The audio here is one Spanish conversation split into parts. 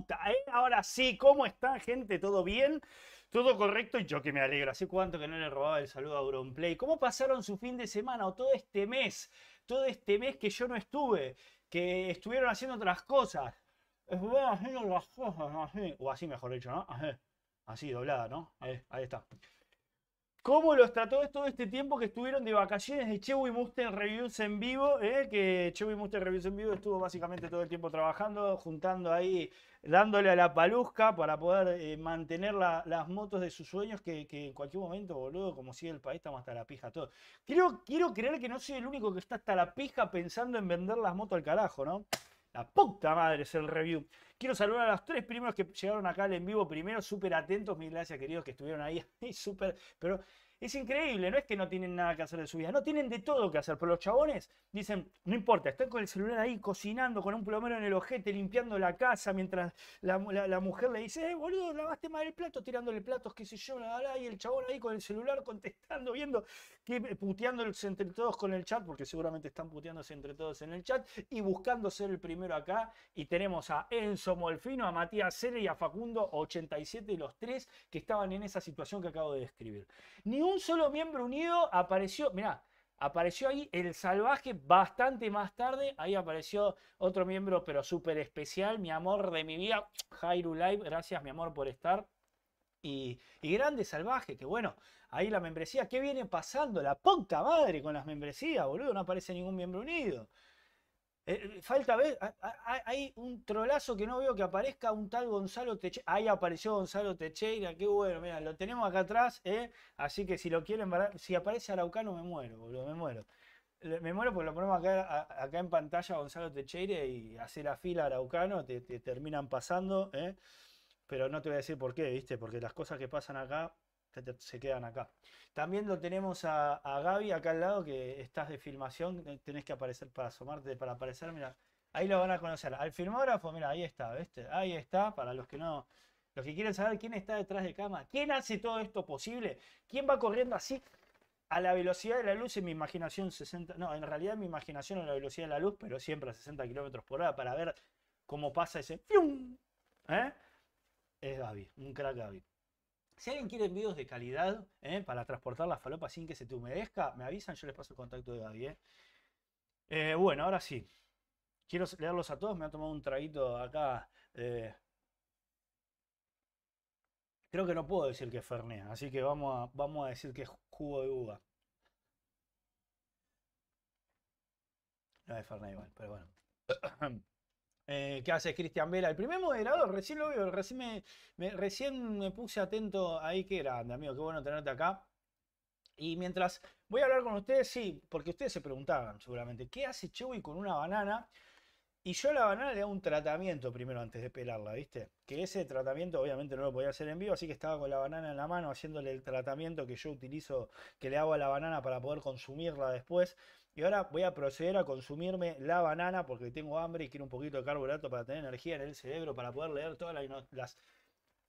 ¿eh? Ahora sí, ¿cómo está, gente? ¿Todo bien? Todo correcto y yo que me alegro. Hace cuánto que no le robaba el saludo a Auronplay. ¿Cómo pasaron su fin de semana o todo este mes? Todo este mes que yo no estuve, que estuvieron haciendo otras cosas. O así, mejor dicho, ¿no? Así, doblada, ¿no? ahí está. ¿Cómo los trató todo este tiempo que estuvieron de vacaciones de Chewy Mustang Reviews en vivo? Eh? Que Chewy Mustang Reviews en vivo estuvo básicamente todo el tiempo trabajando, juntando ahí, dándole a la paluzca para poder eh, mantener las motos de sus sueños, que, en cualquier momento, boludo, como sigue el país, estamos hasta la pija todo. Creo, quiero creer que no soy el único que está hasta la pija pensando en vender las motos al carajo, ¿no? La puta madre es el review. Quiero saludar a los tres primeros que llegaron acá al en vivo. Primero, súper atentos. Mil gracias, queridos, que estuvieron ahí. súper. Pero es increíble, no es que no tienen nada que hacer de su vida, no tienen de todo que hacer, pero los chabones dicen, no importa, están con el celular ahí cocinando con un plomero en el ojete, limpiando la casa, mientras la, mujer le dice, eh, boludo, lavaste mal el plato, tirándole platos, qué sé yo, la, y el chabón ahí con el celular contestando, viendo, que, eh, puteándose entre todos con el chat, porque seguramente están puteándose entre todos en el chat, y buscando ser el primero acá, y tenemos a Enzo Molfino, a Matías Cere y a Facundo 87, los tres que estaban en esa situación que acabo de describir. Ni un solo miembro unido apareció, mirá, apareció ahí el salvaje bastante más tarde. Ahí apareció otro miembro, pero súper especial, mi amor de mi vida, Jairu Live. Gracias, mi amor, por estar. Y, y, grande salvaje, que bueno, ahí la membresía, ¿qué viene pasando? La poca madre con las membresías, boludo, no aparece ningún miembro unido. Eh, eh, falta ver, hay un trolazo que no veo que aparezca un tal Gonzalo Techeira. Ahí apareció Gonzalo Techeira, qué bueno, mira, lo tenemos acá atrás, eh, así que si lo quieren, si aparece Araucano me muero, boludo, me muero. Me muero porque lo ponemos acá, en pantalla Gonzalo Techeira y hace la fila Araucano, te, te terminan pasando, pero no te voy a decir por qué, viste, porque las cosas que pasan acá se quedan acá. También lo tenemos a, Gaby acá al lado, que estás de filmación, eh, tenés que aparecer para asomarte, para aparecer, mira, ahí lo van a conocer. Al filmógrafo, mira, ahí está, ¿viste? Ahí está, para los que no, los que quieren saber quién está detrás de cama, quién hace todo esto posible, quién va corriendo así a la velocidad de la luz en mi imaginación 60, no, en realidad en mi imaginación a la velocidad de la luz, pero siempre a 60 kilómetros por hora para ver cómo pasa ese ¡fium! ¿Eh? Es Gaby, un crack Gaby. Si alguien quiere envíos de calidad eh, para transportar la falopa sin que se te humedezca, me avisan, yo les paso el contacto de Gaby. Eh. Eh, bueno, ahora sí. Quiero leerlos a todos, me ha tomado un traguito acá. Creo que no puedo decir que es así que vamos a, vamos a decir que es jugo de uva. No es Ferné igual, pero bueno. Eh, ¿Qué hace Cristian Vela, el primer moderador, recién lo veo, recién me, puse atento ahí, qué grande, amigo, qué bueno tenerte acá. Y mientras voy a hablar con ustedes, sí, porque ustedes se preguntaban seguramente, ¿qué hace Chewy con una banana? Y yo a la banana le hago un tratamiento primero antes de pelarla, ¿viste? Que ese tratamiento obviamente no lo podía hacer en vivo, así que estaba con la banana en la mano haciéndole el tratamiento que yo utilizo, que le hago a la banana para poder consumirla después. Y ahora voy a proceder a consumirme la banana porque tengo hambre y quiero un poquito de carbohidrato para tener energía en el cerebro, para poder leer todas las,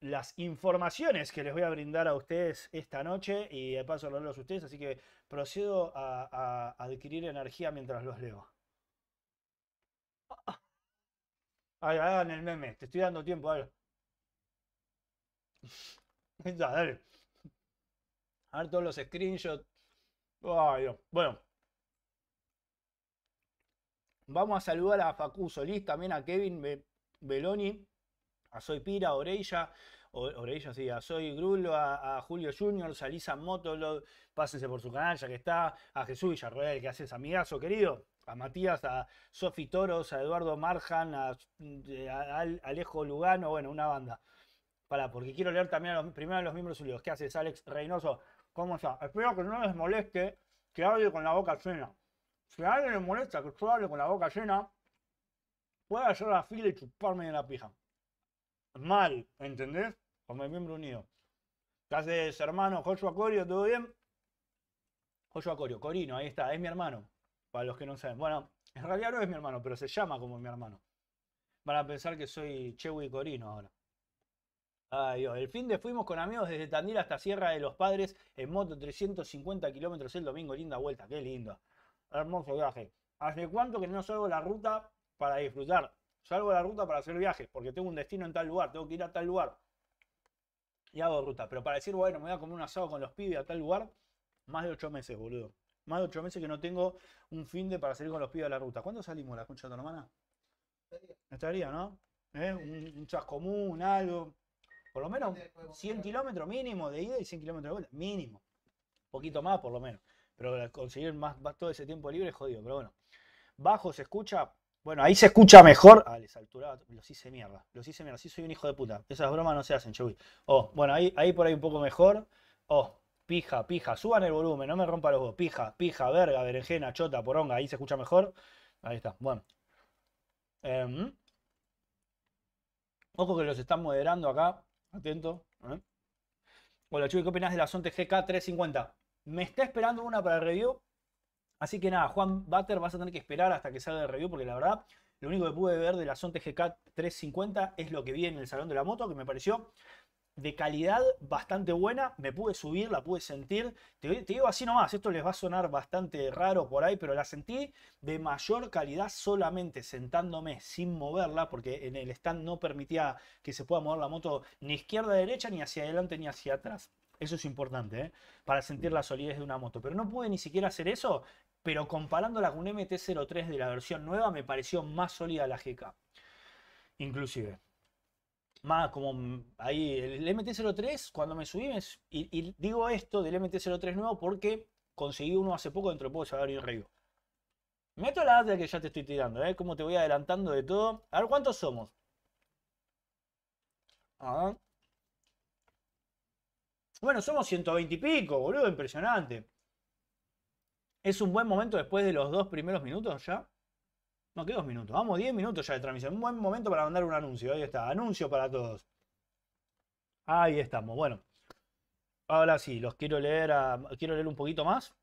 las, informaciones que les voy a brindar a ustedes esta noche y de paso a leerlos a ustedes. Así que procedo a, adquirir energía mientras los leo. Hagan el meme, te estoy dando tiempo, a A ver todos los screenshots. Bueno, Vamos a saludar a Facu Solís, también a Kevin Beloni, a Soy Pira, a Orella, Orella sí, a Soy Grulo, a, Julio Julio Junior, Lisa Motolod, pásense por su canal ya que está, a Jesús Villarroel, que haces amigazo, querido, a Matías, a Sofi Toros, a Eduardo Marjan, a, Alejo Lugano, bueno, una banda. Para, porque quiero leer también primero a los miembros suyos. ¿Qué haces, Alex Reynoso? ¿Cómo está? Espero que no les moleste que hable con la boca llena. Si a alguien le molesta que yo hable con la boca llena, puede hallar la fila y chuparme en la pija. Mal, ¿entendés? Con mi miembro unido. ¿Qué haces, hermano Joshua Acorio, ¿Todo bien? Joshua Acorio, Corino, ahí está, es mi hermano. Para los que no saben. Bueno, en realidad no es mi hermano, pero se llama como mi hermano. Van a pensar que soy Chewi Corino ahora. Ay, Dios. El fin de fuimos con amigos desde Tandil hasta Sierra de los Padres en moto 350 kilómetros el domingo. Linda vuelta, qué linda hermoso viaje. ¿Hace cuánto que no salgo de la ruta para disfrutar? Salgo de la ruta para hacer viajes, porque tengo un destino en tal lugar, tengo que ir a tal lugar. Y hago ruta. Pero para decir, bueno, me voy a comer un asado con los pibes a tal lugar, más de ocho meses, boludo. Más de ocho meses que no tengo un fin de para salir con los pibes a la ruta. ¿Cuándo salimos la concha de tu hermana? Estaría, ¿no? ¿Eh? Un, un común, algo. Por lo menos 100 kilómetros mínimo de ida y 100 kilómetros de vuelta. Mínimo. Un poquito más, por lo menos. Pero conseguir más, todo ese tiempo libre es jodido, pero bueno. Bajo se escucha. Bueno, ahí se escucha mejor. Ah, les altura Los hice mierda. Los hice mierda. Sí, soy un hijo de puta. Esas bromas no se hacen, Chuy. Oh, bueno, ahí, ahí por ahí un poco mejor. Oh, pija, pija. Suban el volumen, no me rompa los ojos Pija, pija, verga, berenjena, chota, poronga. Ahí se escucha mejor. Ahí está. Bueno. Em, ojo que los están moderando acá. Atento. Eh. Hola, Chuy, ¿qué opinas de la Sonte GK350? Me está esperando una para review. Así que nada, Juan Butter, vas a tener que esperar hasta que salga de review, porque la verdad, lo único que pude ver de la Sonte gk 350 es lo que vi en el Salón de la Moto, que me pareció de calidad bastante buena. Me pude subir, la pude sentir. Te, te, digo así nomás, esto les va a sonar bastante raro por ahí, pero la sentí de mayor calidad solamente sentándome sin moverla, porque en el stand no permitía que se pueda mover la moto ni izquierda, derecha, ni hacia adelante, ni hacia atrás. Eso es importante, ¿eh? para sentir mm. la solidez de una moto. Pero no pude ni siquiera hacer eso, pero comparándola con un MT-03 de la versión nueva me pareció más sólida la GK. Inclusive. Más como mm, ahí, el MT-03, cuando me subí, y, digo esto del MT-03 nuevo porque conseguí uno hace poco, dentro de poco se va a Meto la data que ya te estoy tirando, ¿eh? Como te voy adelantando de todo. A ver, ¿cuántos somos? Ah, bueno, somos 120 y pico, boludo, impresionante. Es un buen momento después de los dos primeros minutos ya. No, ¿qué dos minutos. Vamos, 10 minutos ya de transmisión. Un buen momento para mandar un anuncio. Ahí está. Anuncio para todos. Ahí estamos. Bueno. Ahora sí, los quiero leer. quiero leer un poquito más.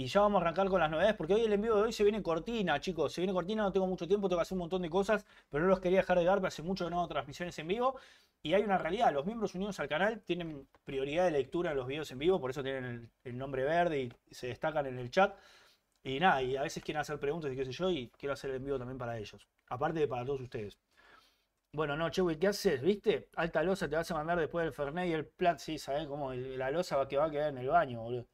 Y ya vamos a arrancar con las novedades, porque hoy el envío de hoy se viene cortina, chicos. Se viene cortina, no tengo mucho tiempo, tengo que hacer un montón de cosas, pero no los quería dejar de dar, hace mucho que no hago transmisiones en vivo. Y hay una realidad, los miembros unidos al canal tienen prioridad de lectura en los videos en vivo, por eso tienen el, nombre verde y se destacan en el chat. Y nada, y a veces quieren hacer preguntas y qué sé yo, y quiero hacer el envío también para ellos, aparte de para todos ustedes. Bueno, no, Chewy, ¿qué haces? ¿Viste? Alta losa te vas a mandar después del Fernet y el plan sí, ¿sabes? Como la losa va que va a quedar en el baño, boludo.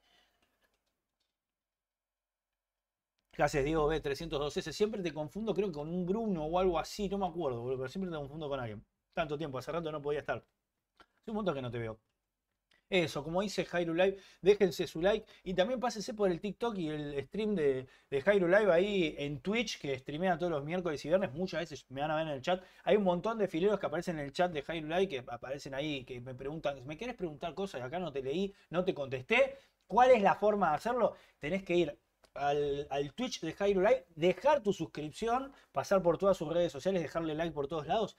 Gracias, Diego B312S. Siempre te confundo, creo que con un Bruno o algo así, no me acuerdo, pero siempre te confundo con alguien. Tanto tiempo, hace rato no podía estar. Hace un montón que no te veo. Eso, como dice Jairo Live, déjense su like y también pásense por el TikTok y el stream de, de Jairo Live ahí en Twitch, que streamea todos los miércoles y viernes. Muchas veces me van a ver en el chat. Hay un montón de fileros que aparecen en el chat de Jairo Live, que aparecen ahí, que me preguntan, ¿me quieres preguntar cosas? acá no te leí, no te contesté. ¿Cuál es la forma de hacerlo? Tenés que ir al, Twitch de Jairo dejar tu suscripción, pasar por todas sus redes sociales, dejarle like por todos lados.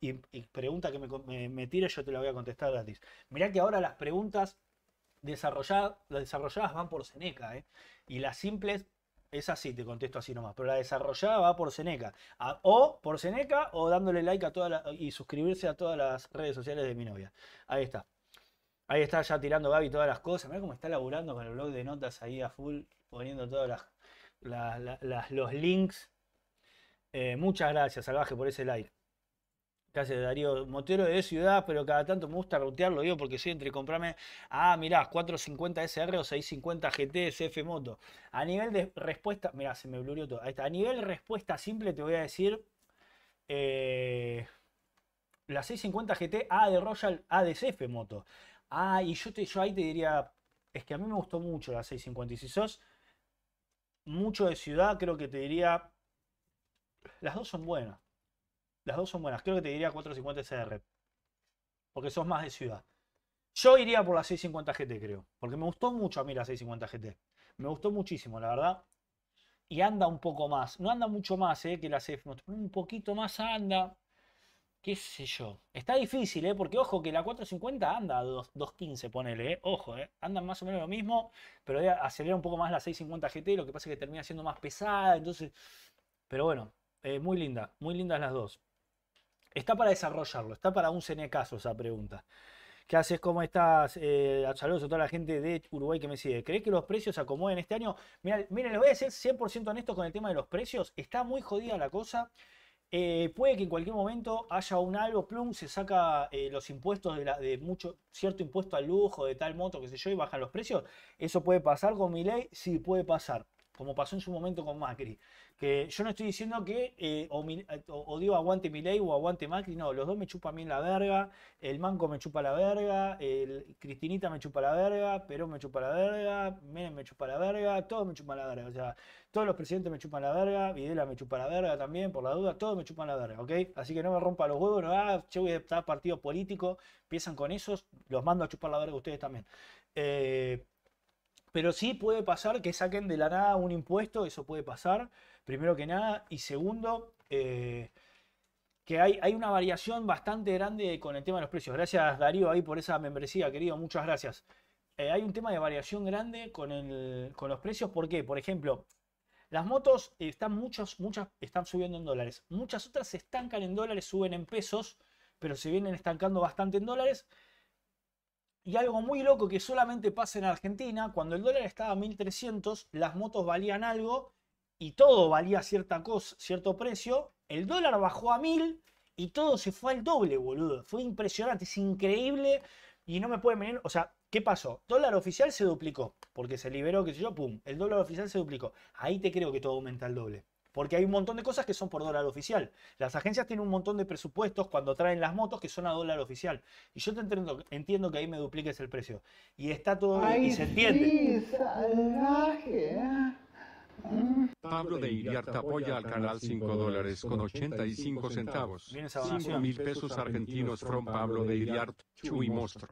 y, pregunta que me, me, tire, yo te la voy a contestar gratis. Mirá que ahora las preguntas desarrolladas, desarrolladas van por Seneca, eh, y las simples es así, te contesto así nomás. Pero la desarrollada va por Seneca. o por Seneca o dándole like a toda y suscribirse a todas las redes sociales de mi novia. Ahí está. Ahí está ya tirando Gaby todas las cosas. Mira cómo está laburando con el blog de notas ahí a full poniendo todos los links. Eh, muchas gracias, Salvaje, por ese like. Gracias, Darío. Motero de ciudad, pero cada tanto me gusta rutearlo. yo porque soy entre comprarme. Ah, mirá, 450 SR o 650 GT CF Moto. A nivel de respuesta. Mirá, se me blurió todo. Ahí A nivel respuesta simple, te voy a decir. Eh, la 650 GT A de Royal A de CF Moto. Ah, y yo, yo ahí te diría. Es que a mí me gustó mucho la 650. Y si sos mucho de ciudad, creo que te diría. Las dos son buenas. Las dos son buenas. Creo que te diría 450 CR Porque sos más de ciudad. Yo iría por la 650 GT, creo. Porque me gustó mucho a mí la 650 GT. Me gustó muchísimo, la verdad. Y anda un poco más. No anda mucho más, eh, que la CF. Un poquito más anda qué sé yo. Está difícil, ¿eh? Porque ojo que la 450 anda a 215, ponele, ¿eh? Ojo, ¿eh? Andan más o menos lo mismo, pero acelera un poco más la 650 GT, lo que pasa es que termina siendo más pesada, entonces... Pero bueno, eh, muy linda, muy lindas las dos. Está para desarrollarlo, está para un cenecaso esa pregunta. ¿Qué haces? ¿Cómo estás? Eh, saludos a toda la gente de Uruguay que me sigue. ¿Crees que los precios se acomoden este año? Miren, le voy a ser 100% honesto con el tema de los precios. Está muy jodida la cosa. Eh, puede que en cualquier momento haya un algo, plum, se saca eh, los impuestos de, la, de, mucho, cierto impuesto al lujo, de tal moto, que sé yo, y bajan los precios. ¿Eso puede pasar con mi ley? Sí, puede pasar, como pasó en su momento con Macri. Que yo no estoy diciendo que eh, o, mi, eh, digo aguante o aguante Macri, no, los dos me chupan bien la verga, el Manco me chupa la verga, el Cristinita me chupa la verga, Perón me chupa la verga, Menem me chupa la verga, todos me chupan la verga, o sea, todos los presidentes me chupan la verga, Videla me chupa la verga también, por la duda, todos me chupan la verga, ¿ok? Así que no me rompa los huevos, no, ah, che, voy a partido político, empiezan con esos, los mando a chupar la verga ustedes también. Eh, pero sí puede pasar que saquen de la nada un impuesto, eso puede pasar primero que nada. Y segundo, eh, que hay, hay, una variación bastante grande con el tema de los precios. Gracias Darío ahí por esa membresía, querido, muchas gracias. Eh, hay un tema de variación grande con, los precios ¿Por qué? por ejemplo, las motos están, muchas, están subiendo en dólares. Muchas otras se estancan en dólares, suben en pesos, pero se vienen estancando bastante en dólares. Y algo muy loco que solamente pasa en Argentina, cuando el dólar estaba a 1300, las motos valían algo y todo valía cierta cosa, cierto precio, el dólar bajó a mil y todo se fue al doble, boludo. Fue impresionante, es increíble y no me pueden venir, o sea, ¿qué pasó? Dólar oficial se duplicó, porque se liberó, qué sé yo, pum, el dólar oficial se duplicó. Ahí te creo que todo aumenta al doble. Porque hay un montón de cosas que son por dólar oficial. Las agencias tienen un montón de presupuestos cuando traen las motos que son a dólar oficial. Y yo te entiendo, que ahí me dupliques el precio. Y está todo bien, y se entiende. salvaje, ¿eh? Pablo de Iriarte apoya al canal 5 dólares con 85 centavos. 5 mil pesos argentinos from Pablo de Iriarte, y Mostro.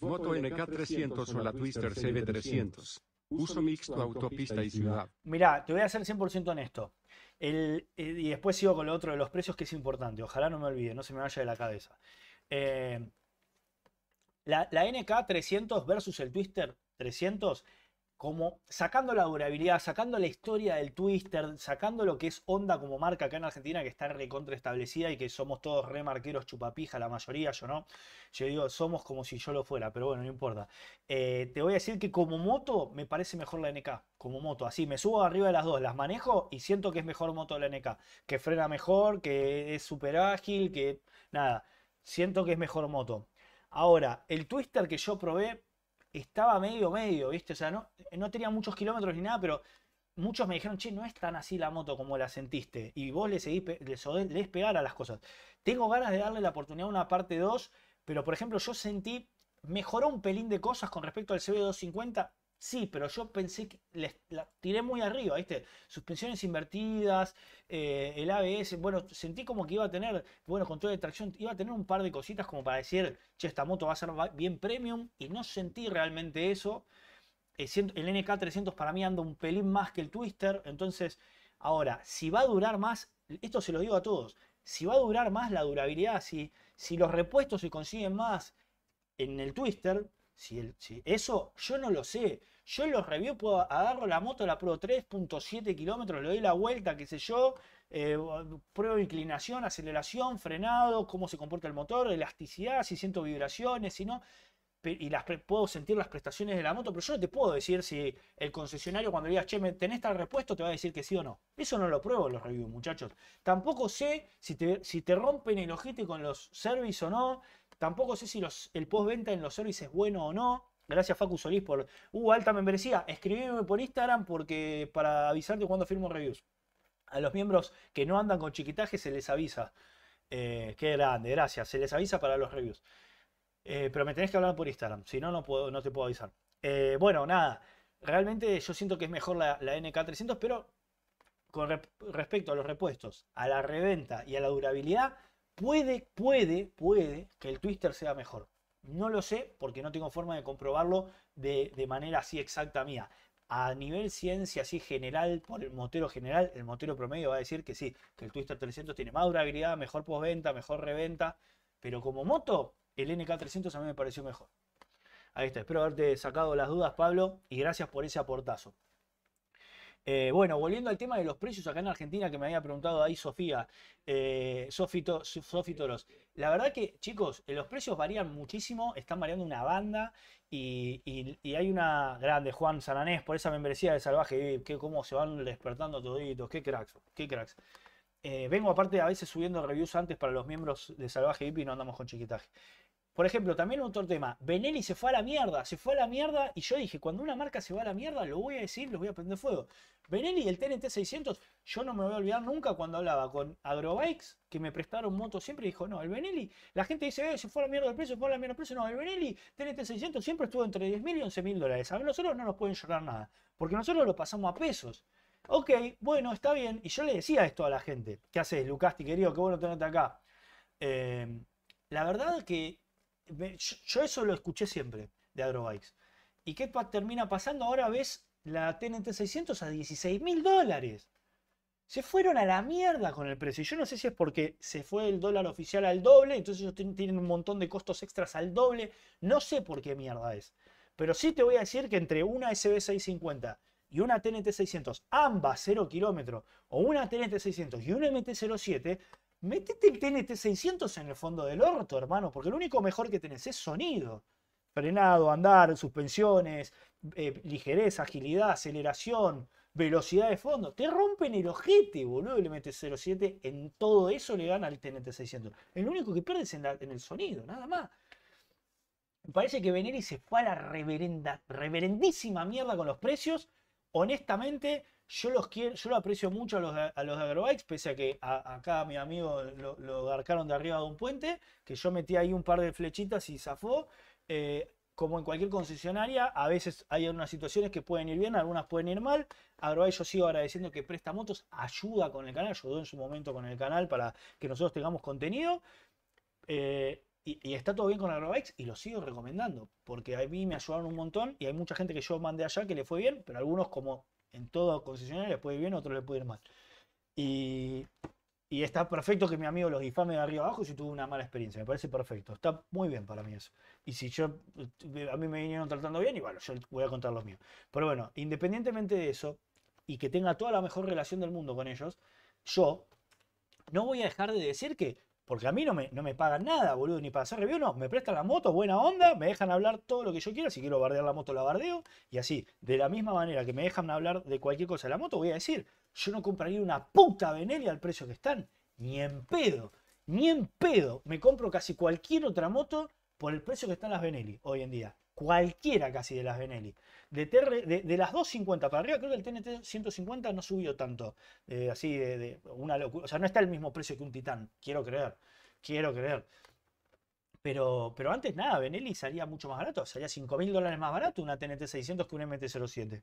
Moto NK300 o la Twister CB300. Uso mixto autopista y ciudad. mira te voy a ser 100% honesto. El, eh, y después sigo con lo otro de los precios que es importante. Ojalá no me olvide, no se me vaya de la cabeza. Eh, la, la NK300 versus el Twister 300 como sacando la durabilidad, sacando la historia del Twister, sacando lo que es Honda como marca acá en Argentina que está recontraestablecida establecida y que somos todos remarqueros chupapija, la mayoría, yo no. Yo digo, somos como si yo lo fuera, pero bueno, no importa. Eh, te voy a decir que como moto me parece mejor la NK, como moto, así, me subo arriba de las dos, las manejo y siento que es mejor moto la NK, que frena mejor, que es súper ágil, que nada, siento que es mejor moto. Ahora, el Twister que yo probé estaba medio medio, ¿viste? O sea, no, no tenía muchos kilómetros ni nada, pero muchos me dijeron, che, no es tan así la moto como la sentiste. Y vos le, seguís, le pegar a las cosas. Tengo ganas de darle la oportunidad a una parte 2, pero por ejemplo, yo sentí, mejoró un pelín de cosas con respecto al CB250, Sí, pero yo pensé que la tiré muy arriba, ¿viste? Suspensiones invertidas, eh, el ABS, bueno, sentí como que iba a tener, bueno, control de tracción, iba a tener un par de cositas como para decir, che, esta moto va a ser bien premium, y no sentí realmente eso. Eh, el, NK300 para mí anda un pelín más que el Twister, entonces, ahora, si va a durar más, esto se lo digo a todos, si va a durar más la durabilidad, si, si los repuestos se consiguen más en el Twister, eso yo no lo sé. Yo en los reviews puedo, agarro la moto, la pruebo 3.7 kilómetros, le doy la vuelta, qué sé yo, eh, pruebo inclinación, aceleración, frenado, cómo se comporta el motor, elasticidad, si siento vibraciones, si no y las puedo sentir las prestaciones de la moto, pero yo no te puedo decir si el concesionario cuando digas, che, tenés tal repuesto, te va a decir que sí o no. Eso no lo pruebo en los reviews, muchachos. Tampoco sé si te, si te rompen el ojete con los service o no. Tampoco sé si los, el postventa en los service es bueno o no. Gracias Facu Solís por... Uh, alta membresía. escríbeme por Instagram porque para avisarte cuando firmo reviews. A los miembros que no andan con chiquitaje se les avisa. Eh, qué grande, gracias. Se les avisa para los reviews. Eh, pero me tenés que hablar por Instagram, si no, no, te puedo avisar. Eh, bueno, nada. Realmente yo siento que es mejor la, NK300, pero con respecto a los repuestos, a la reventa y a la durabilidad, puede, puede, puede que el Twister sea mejor. No lo sé porque no tengo forma de comprobarlo de, manera así exacta mía. A nivel ciencia así general, por el motero general, el motero promedio va a decir que sí, que el Twister 300 tiene más durabilidad, mejor posventa, mejor reventa, pero como moto, el NK300 a mí me pareció mejor. Ahí está, espero haberte sacado las dudas, Pablo, y gracias por ese aportazo. Eh, bueno, volviendo al tema de los precios acá en Argentina, que me había preguntado ahí Sofía, eh, Sofito Toros. La verdad que, chicos, eh, los precios varían muchísimo, están variando una banda y, hay una grande, Juan Sananés, por esa membresía de Salvaje, VIP, que cómo se van despertando toditos, qué cracks, qué cracks. Eh, vengo aparte a veces subiendo reviews antes para los miembros de Salvaje VIP y no andamos con chiquitaje. Por ejemplo, también otro tema, Benelli se fue a la mierda, se fue a la mierda y yo dije, cuando una marca se va a la mierda, lo voy a decir, lo voy a prender fuego. Benelli el TNT 600, yo no me voy a olvidar nunca cuando hablaba con Agrobikes, que me prestaron moto siempre, y dijo, no, el Benelli, la gente dice, eh, se fue a la mierda el precio, se fue a la mierda el precio, no, el Benelli TNT 600 siempre estuvo entre 10.000 y 11.000 dólares. A ver, nosotros no nos pueden llorar nada, porque nosotros lo pasamos a pesos. Ok, bueno, está bien, y yo le decía esto a la gente, ¿qué haces, Lucasti, querido, qué bueno tenerte acá? Eh, la verdad que yo, eso lo escuché siempre de Agrobikes. ¿Y qué termina pasando? Ahora ves la TNT 600 a 16 mil dólares. Se fueron a la mierda con el precio. yo no sé si es porque se fue el dólar oficial al doble, entonces ellos tienen un montón de costos extras al doble. No sé por qué mierda es. Pero sí te voy a decir que entre una SB650 y una TNT600, ambas 0 kilómetros, o una TNT600 y una MT-07, Metete el TNT 600 en el fondo del orto, hermano, porque lo único mejor que tenés es sonido. Frenado, andar, suspensiones, eh, ligereza, agilidad, aceleración, velocidad de fondo. Te rompen el ojete, boludo, y le 07. En todo eso le gana al TNT 600. El único que pierdes en, en el sonido, nada más. parece que Veneri se fue a la reverenda, reverendísima mierda con los precios. Honestamente, yo los quiero, yo lo aprecio mucho a los, a de Agrobikes, pese a que acá a mi amigo lo, lo garcaron de arriba de un puente, que yo metí ahí un par de flechitas y zafó. Eh, como en cualquier concesionaria, a veces hay unas situaciones que pueden ir bien, algunas pueden ir mal. AgroBikes yo sigo agradeciendo que Presta Motos ayuda con el canal, ayudó en su momento con el canal para que nosotros tengamos contenido. Eh, y, y, está todo bien con Agrobikes y lo sigo recomendando, porque a mí me ayudaron un montón y hay mucha gente que yo mandé allá que le fue bien, pero algunos como en todo concesionario le puede ir bien, otro le puede ir mal. Y, está perfecto que mi amigo los difame de arriba abajo si tuvo una mala experiencia. Me parece perfecto. Está muy bien para mí eso. Y si yo, a mí me vinieron tratando bien, y bueno, yo voy a contar los míos. Pero bueno, independientemente de eso, y que tenga toda la mejor relación del mundo con ellos, yo no voy a dejar de decir que porque a mí no me, no me pagan nada, boludo, ni para hacer review, no. Me prestan la moto, buena onda, me dejan hablar todo lo que yo quiera. Si quiero bardear la moto, la bardeo. Y así, de la misma manera que me dejan hablar de cualquier cosa de la moto, voy a decir, yo no compraría una puta Benelli al precio que están. Ni en pedo, ni en pedo. Me compro casi cualquier otra moto por el precio que están las Benelli hoy en día cualquiera casi de las Benelli. De, de, las 250 para arriba, creo que el TNT 150 no subió tanto. así de, una locura. O sea, no está el mismo precio que un Titán. Quiero creer. Quiero creer. Pero, pero antes nada, Benelli salía mucho más barato. Salía 5000 mil dólares más barato una TNT 600 que un MT-07.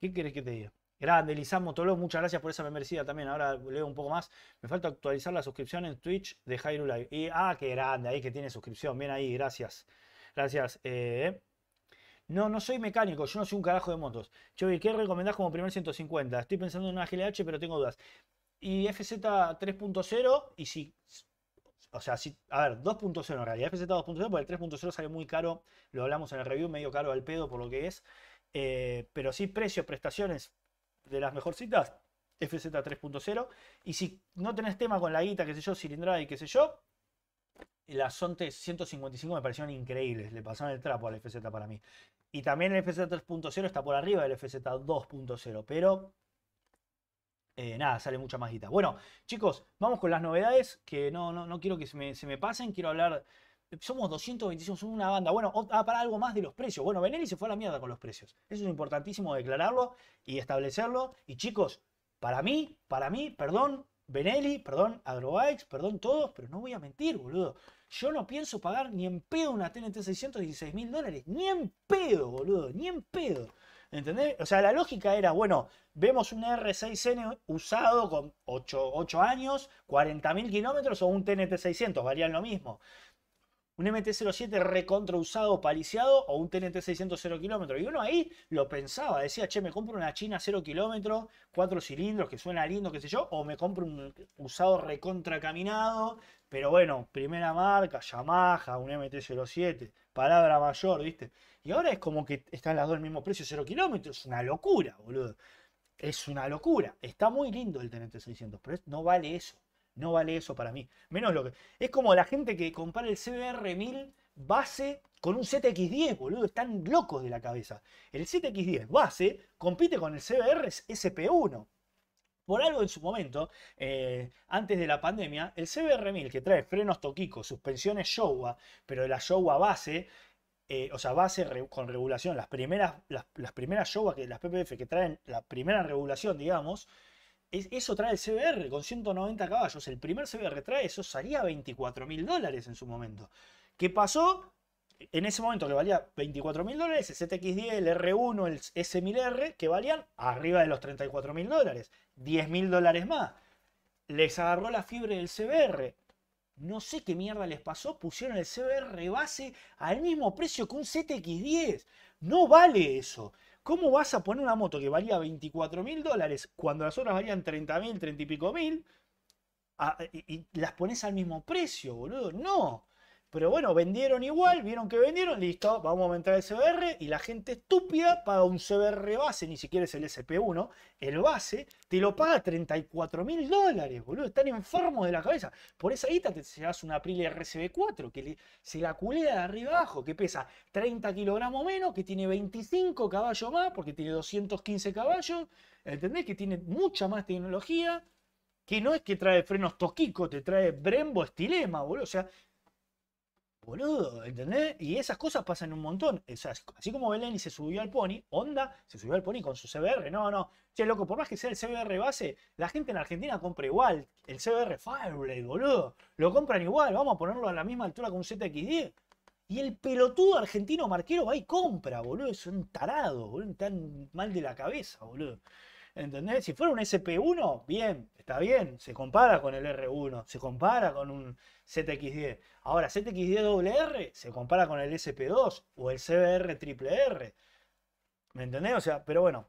¿Qué querés que te diga? Grande, Lizán Motoló, muchas gracias por esa membresía también. Ahora leo un poco más. Me falta actualizar la suscripción en Twitch de Hyrule Live. Y, ah, qué grande, ahí que tiene suscripción. Bien ahí, gracias. Gracias. Eh, no, no soy mecánico, yo no soy un carajo de motos. Chovy, ¿qué recomendás como primer 150? Estoy pensando en una GLH, pero tengo dudas. Y FZ 3.0, y si. O sea, si, a ver, 2.0 en realidad, FZ 2.0, porque el 3.0 sale muy caro, lo hablamos en el review, medio caro al pedo por lo que es. Eh, pero sí, precios, prestaciones de las mejorcitas, FZ 3.0. Y si no tenés tema con la guita, qué sé yo, cilindrada y qué sé yo, las Sonte 155 me parecieron increíbles, le pasaron el trapo al FZ para mí. Y también el FZ 3.0 está por arriba del FZ 2.0, pero eh, nada, sale mucha más guita. Bueno, chicos, vamos con las novedades, que no, no, quiero que se me, pasen, quiero hablar... Somos 225, somos una banda. Bueno, ah, para algo más de los precios. Bueno, Benelli se fue a la mierda con los precios. Eso es importantísimo declararlo y establecerlo. Y chicos, para mí, para mí, perdón, Benelli, perdón, Agrobikes, perdón todos, pero no voy a mentir, boludo. Yo no pienso pagar ni en pedo una TNT 616 mil dólares. Ni en pedo, boludo. Ni en pedo. ¿Entendés? O sea, la lógica era, bueno, vemos un R6N usado con 8, años, 40.000 kilómetros o un TNT 600, varían lo mismo. Un MT-07 recontra usado, paliciado o un TNT 600 0 kilómetros. Y uno ahí lo pensaba, decía, che, me compro una China 0 kilómetros, 4 cilindros, que suena lindo, qué sé yo, o me compro un usado recontra caminado, pero bueno, primera marca, Yamaha, un MT-07, palabra mayor, ¿viste? Y ahora es como que están las dos al mismo precio, 0 kilómetros, Es una locura, boludo. Es una locura. Está muy lindo el TNT 600, pero no vale eso. No vale eso para mí. Menos lo que. Es como la gente que compara el CBR 1000 base con un ZX10, boludo. Están locos de la cabeza. El ZX10 base compite con el CBR SP1. Por algo en su momento, eh, antes de la pandemia, el CBR1000 que trae frenos toquicos, suspensiones Showa, pero de la Showa base, eh, o sea, base con regulación, las primeras, las, primeras Showa, que, las PPF que traen la primera regulación, digamos, es, eso trae el CBR con 190 caballos. El primer CBR trae eso, salía 24 mil dólares en su momento. ¿Qué pasó? en ese momento que valía 24 mil dólares, el ZX10, el R1, el S1000R, que valían arriba de los 34 mil dólares, 10 mil dólares más. Les agarró la fiebre del CBR. No sé qué mierda les pasó, pusieron el CBR base al mismo precio que un ZX10. No vale eso. ¿Cómo vas a poner una moto que valía 24 mil dólares cuando las otras valían 30 mil, 30 y pico mil? y, y las pones al mismo precio, boludo. No, pero bueno, vendieron igual, vieron que vendieron, listo, vamos a aumentar el CBR y la gente estúpida paga un CBR base, ni siquiera es el SP1, el base, te lo paga 34 mil dólares, boludo, están enfermos de la cabeza. Por esa guita te llevas un Aprilia RCB4 que se la culea de arriba abajo, que pesa 30 kilogramos menos, que tiene 25 caballos más, porque tiene 215 caballos, ¿entendés? Que tiene mucha más tecnología que no es que trae frenos toquicos, te trae Brembo Estilema, boludo. O sea, Boludo, ¿entendés? Y esas cosas pasan un montón. O así como Belén y se subió al pony, Onda se subió al pony con su CBR. No, no. Che, loco, por más que sea el CBR base, la gente en Argentina compra igual el CBR Fireblade, boludo. Lo compran igual. Vamos a ponerlo a la misma altura que un ZX10. Y el pelotudo argentino marquero va y compra, boludo. Es un tarado, boludo. Están mal de la cabeza, boludo. ¿Entendés? Si fuera un SP1, bien, está bien, se compara con el R1, se compara con un ZX10. Ahora, ZX10WR se compara con el SP2 o el CBR triple R. ¿Me entendés? O sea, pero bueno,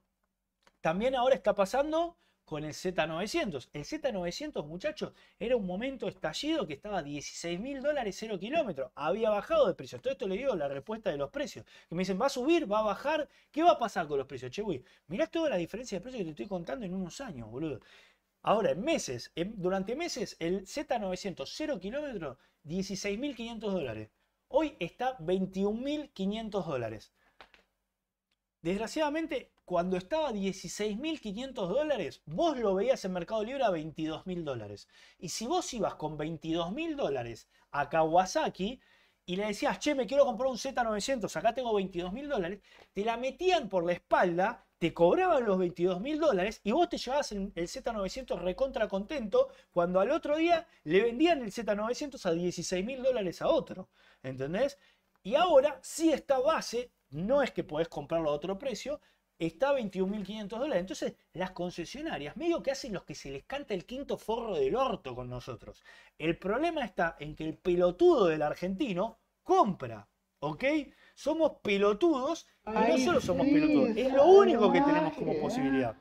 también ahora está pasando con el Z900. El Z900, muchachos, era un momento estallido que estaba a 16 mil dólares 0 kilómetros. Había bajado de precio. Todo esto le digo la respuesta de los precios. Que me dicen, ¿va a subir? ¿Va a bajar? ¿Qué va a pasar con los precios? Che, güey, mirá toda la diferencia de precios que te estoy contando en unos años, boludo. Ahora, en meses, durante meses, el Z900 0 kilómetros, 16.500 dólares. Hoy está 21.500 dólares. Desgraciadamente, cuando estaba a 16.500 dólares, vos lo veías en Mercado Libre a 22.000 dólares. Y si vos ibas con 22.000 dólares a Kawasaki y le decías, che, me quiero comprar un Z900, acá tengo 22.000 dólares, te la metían por la espalda, te cobraban los 22.000 dólares y vos te llevabas el, Z900 recontra contento cuando al otro día le vendían el Z900 a 16.000 dólares a otro. ¿Entendés? Y ahora, si esta base no es que podés comprarlo a otro precio, está a 21.500 dólares. Entonces, las concesionarias medio que hacen los que se les canta el quinto forro del orto con nosotros. El problema está en que el pelotudo del argentino compra, ¿ok? Somos pelotudos, y no somos pelotudos, es lo único que tenemos como posibilidad.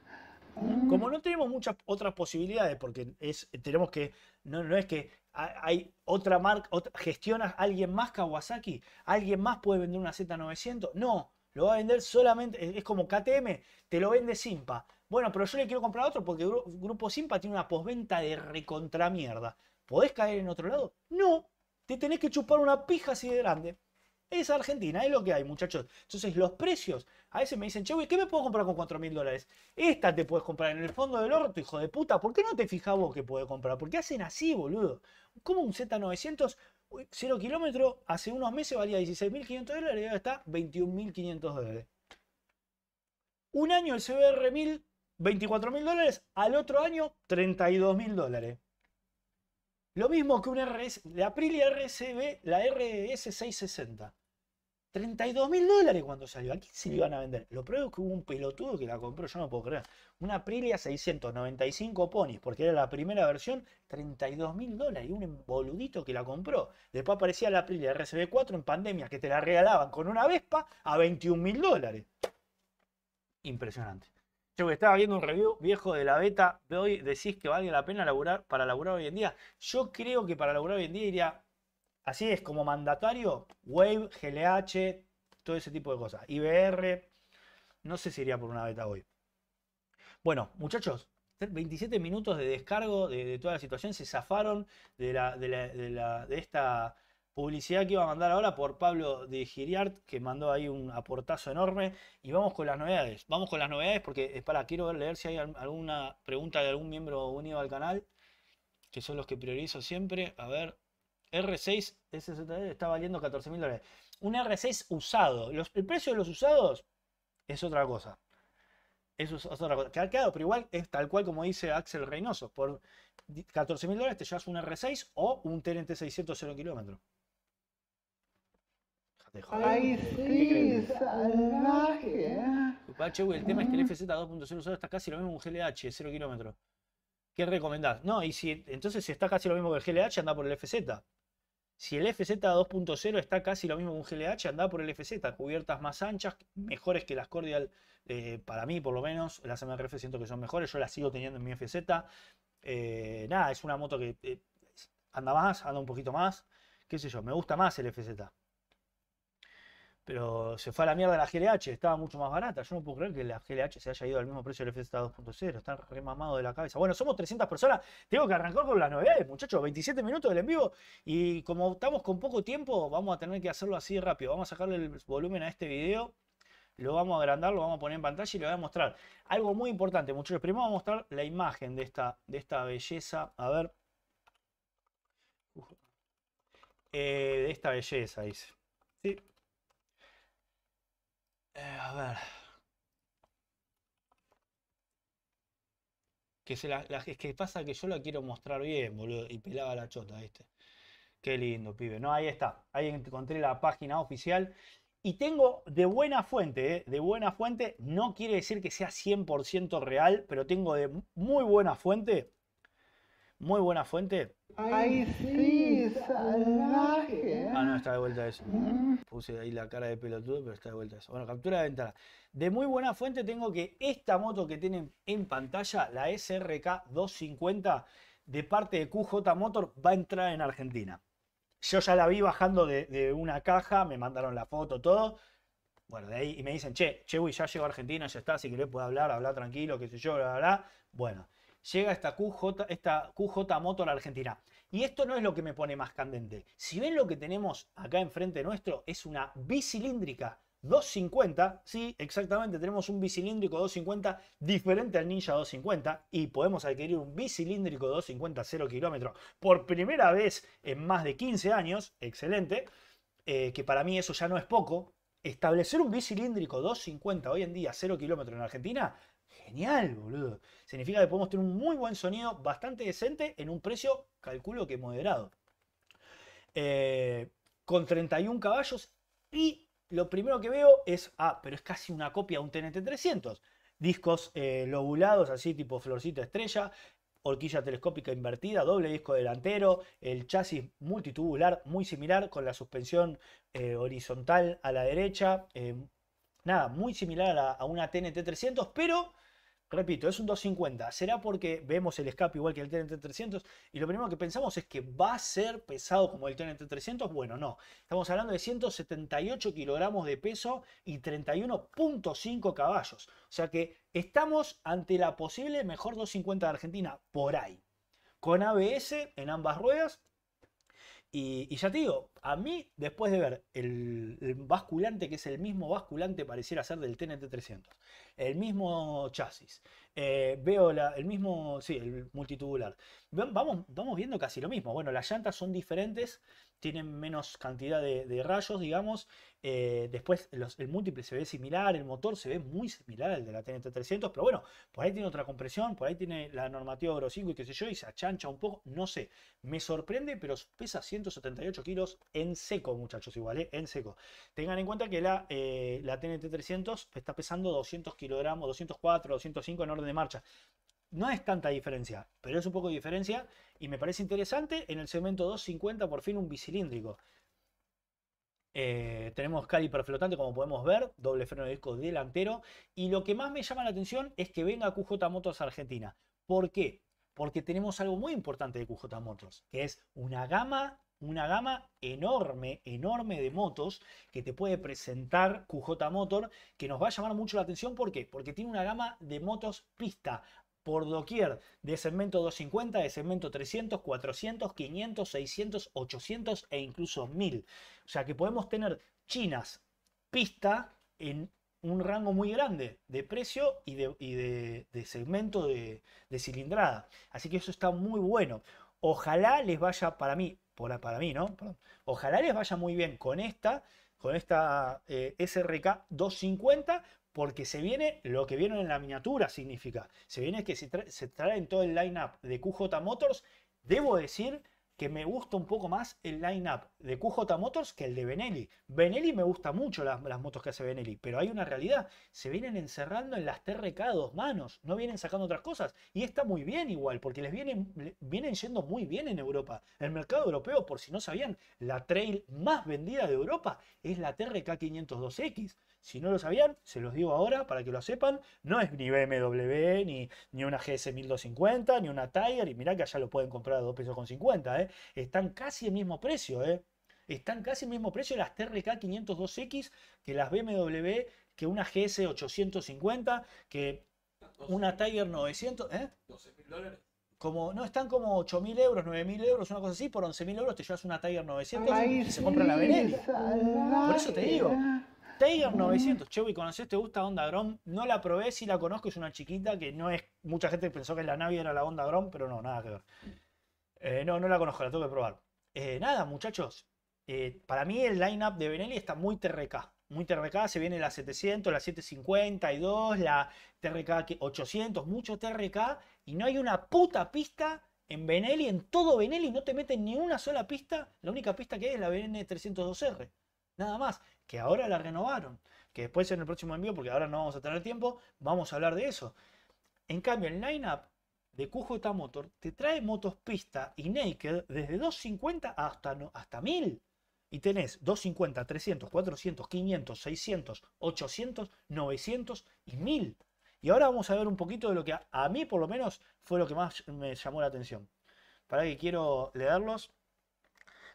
Como no tenemos muchas otras posibilidades, porque es, tenemos que, no, no es que hay otra marca, gestionas alguien más Kawasaki, alguien más puede vender una Z900, no, lo va a vender solamente, es como KTM, te lo vende Simpa. Bueno, pero yo le quiero comprar otro porque Grupo Simpa tiene una postventa de recontramierda. ¿Podés caer en otro lado? No, te tenés que chupar una pija así de grande. Es Argentina, es lo que hay, muchachos. Entonces, los precios, a veces me dicen, che, ¿qué me puedo comprar con 4 mil dólares? Esta te puedes comprar en el fondo del orto, hijo de puta. ¿Por qué no te fijas vos que puede comprar? Porque hacen así, boludo. Como un Z900 0 kilómetro, hace unos meses valía 16.500 dólares y ahora está 21.500 dólares. Un año el CBR 1000, 24.000 dólares, al otro año 32.000 dólares. Lo mismo que un RS, la Aprilia RSB, la RS660. 32 mil dólares cuando salió. ¿A quién se le iban a vender? Lo pruebo es que hubo un pelotudo que la compró, yo no puedo creer. Una Aprilia 695 ponis, porque era la primera versión, 32 mil dólares. Y un boludito que la compró. Después aparecía la Aprilia RCB4 en pandemia, que te la regalaban con una Vespa a 21 mil dólares. Impresionante. Yo estaba viendo un review viejo de la beta de hoy, decís que vale la pena laburar para laburar hoy en día. Yo creo que para laburar hoy en día iría Así es, como mandatario, Wave, GLH, todo ese tipo de cosas. IBR, no sé si iría por una beta hoy. Bueno, muchachos, 27 minutos de descargo de, toda la situación. Se zafaron de, de, esta publicidad que iba a mandar ahora por Pablo de Giriart, que mandó ahí un aportazo enorme. Y vamos con las novedades. Vamos con las novedades porque, es eh, para, quiero leer si hay alguna pregunta de algún miembro unido al canal, que son los que priorizo siempre. A ver. R6 SZD está valiendo 14 mil dólares. Un R6 usado. el precio de los usados es otra cosa. Eso es otra cosa. quedado, pero igual es tal cual como dice Axel Reynoso. Por 14 mil dólares te llevas un R6 o un TNT 600 0 kilómetro. Ay, sí, ¿eh? el tema es que el FZ 2.0 usado está casi lo mismo que un GLH 0 kilómetro. ¿Qué recomendás? No, y si entonces si está casi lo mismo que el GLH, anda por el FZ. Si el FZ 2.0 está casi lo mismo que un GLH, anda por el FZ, cubiertas más anchas, mejores que las Cordial, eh, para mí por lo menos, las MRF siento que son mejores, yo las sigo teniendo en mi FZ. Eh, nada, es una moto que eh, anda más, anda un poquito más, qué sé yo, me gusta más el FZ. Pero se fue a la mierda la GLH, estaba mucho más barata. Yo no puedo creer que la GLH se haya ido al mismo precio del FZ 2.0. Están remamados de la cabeza. Bueno, somos 300 personas. Tengo que arrancar con las novedades, muchachos. 27 minutos del en vivo. Y como estamos con poco tiempo, vamos a tener que hacerlo así rápido. Vamos a sacarle el volumen a este video. Lo vamos a agrandar, lo vamos a poner en pantalla y lo voy a mostrar. Algo muy importante, muchachos. Primero vamos a mostrar la imagen de esta, de esta belleza. A ver. Eh, de esta belleza, dice. Sí, eh, a ver. Que es que pasa que yo la quiero mostrar bien, boludo. Y pelaba la chota, ¿viste? Qué lindo, pibe. No, ahí está. Ahí encontré la página oficial. Y tengo de buena fuente, ¿eh? de buena fuente, no quiere decir que sea 100% real, pero tengo de muy buena fuente muy buena fuente. sí salaje ¿eh? ah, no, está de vuelta eso. Puse ahí la cara de pelotudo, pero está de vuelta eso. Bueno, captura de ventana. De muy buena fuente tengo que esta moto que tienen en pantalla, la SRK 250, de parte de QJ Motor, va a entrar en Argentina. Yo ya la vi bajando de, una caja, me mandaron la foto, todo. Bueno, de ahí y me dicen, che, che, ya llegó a Argentina, ya está, que le puedo hablar, hablar tranquilo, qué sé yo, bla, bla, bla. Bueno, llega esta QJ, esta QJ Moto a Argentina. Y esto no es lo que me pone más candente. Si ven lo que tenemos acá enfrente nuestro, es una bicilíndrica 250, sí, exactamente, tenemos un bicilíndrico 250 diferente al Ninja 250 y podemos adquirir un bicilíndrico 250 0 kilómetros por primera vez en más de 15 años, excelente, eh, que para mí eso ya no es poco. Establecer un bicilíndrico 250 hoy en día 0 kilómetro en Argentina genial, boludo. Significa que podemos tener un muy buen sonido, bastante decente, en un precio, calculo que moderado. Eh, con 31 caballos y lo primero que veo es, ah, pero es casi una copia de un TNT 300. Discos eh, lobulados, así tipo florcita estrella, horquilla telescópica invertida, doble disco delantero, el chasis multitubular muy similar con la suspensión eh, horizontal a la derecha. nada, muy similar a, a, una TNT 300, pero Repito, es un 250. ¿Será porque vemos el escape igual que el TNT300 y lo primero que pensamos es que va a ser pesado como el TNT300? Bueno, no. Estamos hablando de 178 kilogramos de peso y 31.5 caballos. O sea que estamos ante la posible mejor 250 de Argentina por ahí. Con ABS en ambas ruedas, y, ya te digo, a mí, después de ver el, basculante, que es el mismo basculante, pareciera ser del TNT 300, el mismo chasis, eh, veo el mismo, sí, el multitubular. Vamos, vamos viendo casi lo mismo. Bueno, las llantas son diferentes, tienen menos cantidad de, rayos, digamos. Eh, después el múltiple se ve similar, el motor se ve muy similar al de la TNT300, pero bueno, por ahí tiene otra compresión, por ahí tiene la normativa Euro 5 y qué sé yo, y se achancha un poco, no sé. Me sorprende, pero pesa 178 kilos en seco, muchachos, igual, eh, en seco. Tengan en cuenta que la, eh, la TNT300 está pesando 200 kilogramos, 204, 205 en orden de marcha. No es tanta diferencia, pero es un poco de diferencia y me parece interesante. En el segmento 250 por fin un bicilíndrico. Eh, tenemos caliper flotante como podemos ver, doble freno de disco delantero. Y lo que más me llama la atención es que venga QJ Motos Argentina. ¿Por qué? Porque tenemos algo muy importante de QJ Motors, que es una gama una gama enorme, enorme de motos que te puede presentar QJ Motor, que nos va a llamar mucho la atención. ¿Por qué? Porque tiene una gama de motos pista, por doquier, de segmento 250, de segmento 300, 400, 500, 600, 800 e incluso 1000. O sea que podemos tener chinas pista en un rango muy grande de precio y de, segmento de, cilindrada. Así que eso está muy bueno. Ojalá les vaya para mí, para, para mí, ¿no? Ojalá les vaya muy bien con esta, con esta eh, SRK 250, porque se viene lo que vieron en la miniatura, significa. Se viene que se, trae traen todo el line de QJ Motors. Debo decir que me gusta un poco más el lineup de QJ Motors que el de Benelli. Benelli me gusta mucho las, motos que hace Benelli, pero hay una realidad. Se vienen encerrando en las TRK dos manos, no vienen sacando otras cosas. Y está muy bien igual, porque les vienen, vienen yendo muy bien en Europa. El mercado europeo, por si no sabían, la trail más vendida de Europa es la TRK 502X. Si no lo sabían, se los digo ahora para que lo sepan. No es ni BMW, ni, ni una GS 1250, ni una Tiger. Y mirá que allá lo pueden comprar a 2 pesos con 50. ¿eh? Están casi el mismo precio. ¿eh? Están casi el mismo precio las TRK 502X que las BMW, que una GS 850, que una Tiger 900. ¿eh? dólares como, no, están como 8.000 euros, 9.000 euros, una cosa así, por mil euros te llevas una Tiger 900 y se compra la Benelli. Por eso te digo, Tiger 900. Chewy, conoces ¿Te gusta Onda Grom? No la probé, sí la conozco. Es una chiquita que no es. Mucha gente pensó que la Navi era la Onda Grom, pero no, nada que ver. Eh, no, no la conozco, la tengo que probar. Eh, nada, muchachos. Eh, para mí el lineup de Benelli está muy TRK. Muy TRK, se viene la 700, la 752, la TRK 800, mucho TRK. Y no hay una puta pista en Benelli, en todo Benelli. No te meten ni una sola pista. La única pista que hay es la BN302R. Nada más que ahora la renovaron. Que después en el próximo envío, porque ahora no vamos a tener tiempo, vamos a hablar de eso. En cambio, el line-up de QJ Motor te trae motos pista y naked desde 250 hasta, hasta 1000. Y tenés 250, 300, 400, 500, 600, 800, 900 y 1000. Y ahora vamos a ver un poquito de lo que a, a mí por lo menos fue lo que más me llamó la atención. Para que quiero leerlos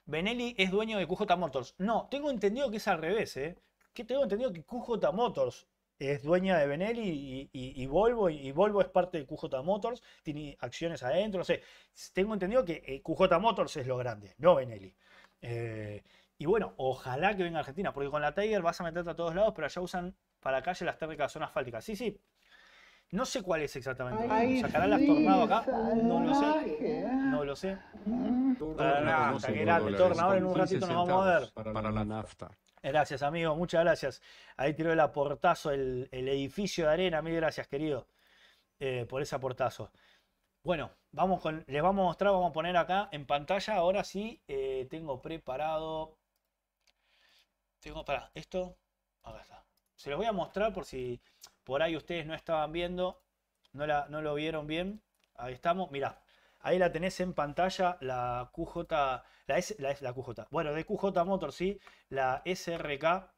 Benelli es dueño de QJ Motors. No, tengo entendido que es al revés, ¿eh? Que tengo entendido que QJ Motors es dueña de Benelli y, Volvo, y, Volvo es parte de QJ Motors, tiene acciones adentro, no sé. Tengo entendido que eh, QJ Motors es lo grande, no Benelli. Eh, y bueno, ojalá que venga a Argentina, porque con la Tiger vas a meterte a todos lados, pero allá usan para la calle las térmicas zonas asfálticas. Sí, sí, no sé cuál es exactamente. ¿Sacarán las tornado acá? No lo sé. ¿eh? No lo sé. Para la nafta, en un ratito nos vamos a ver. Para la nafta. Gracias, amigo. Muchas gracias. Ahí tiró el aportazo, el, edificio de arena. Mil gracias, querido, eh, por ese aportazo. Bueno, vamos con, les vamos a mostrar, vamos a poner acá en pantalla. Ahora sí, eh, tengo preparado. Tengo para esto. Acá está. Se los voy a mostrar por si por ahí ustedes no estaban viendo, no, la, no lo vieron bien. Ahí estamos, mirá. Ahí la tenés en pantalla, la QJ, la, S, la, la QJ, bueno, de QJ Motor, sí, la SRK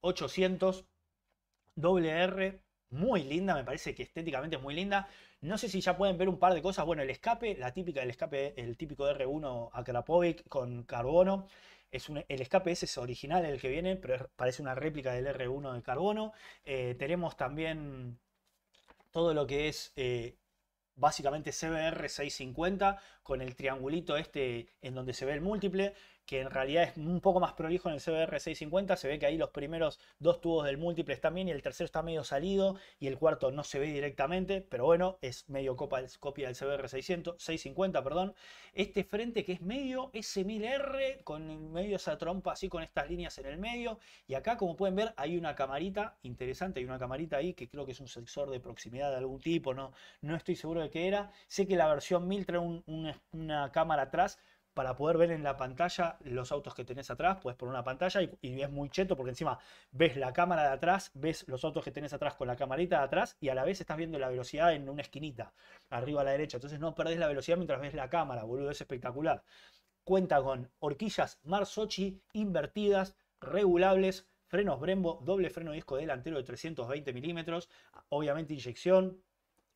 800 WR, muy linda, me parece que estéticamente es muy linda. No sé si ya pueden ver un par de cosas. Bueno, el escape, la típica del escape, el típico R1 Akrapovic con carbono el escape ese es original, el que viene, pero parece una réplica del R1 de carbono. Eh, tenemos también todo lo que es eh, básicamente CBR650 con el triangulito este en donde se ve el múltiple que en realidad es un poco más prolijo en el CBR650. Se ve que ahí los primeros dos tubos del múltiple están bien y el tercero está medio salido y el cuarto no se ve directamente, pero bueno, es medio copia del cbr 650. Este frente que es medio S1000R con medio esa trompa así con estas líneas en el medio. Y acá, como pueden ver, hay una camarita interesante, hay una camarita ahí que creo que es un sensor de proximidad de algún tipo, no, no estoy seguro de qué era. Sé que la versión 1000 trae una cámara atrás, para poder ver en la pantalla los autos que tenés atrás, puedes por una pantalla y, es muy cheto porque encima ves la cámara de atrás, ves los autos que tenés atrás con la camarita de atrás y a la vez estás viendo la velocidad en una esquinita, arriba a la derecha, entonces no perdés la velocidad mientras ves la cámara, boludo, es espectacular. Cuenta con horquillas Marzocchi invertidas, regulables, frenos Brembo, doble freno disco delantero de 320 milímetros, obviamente inyección,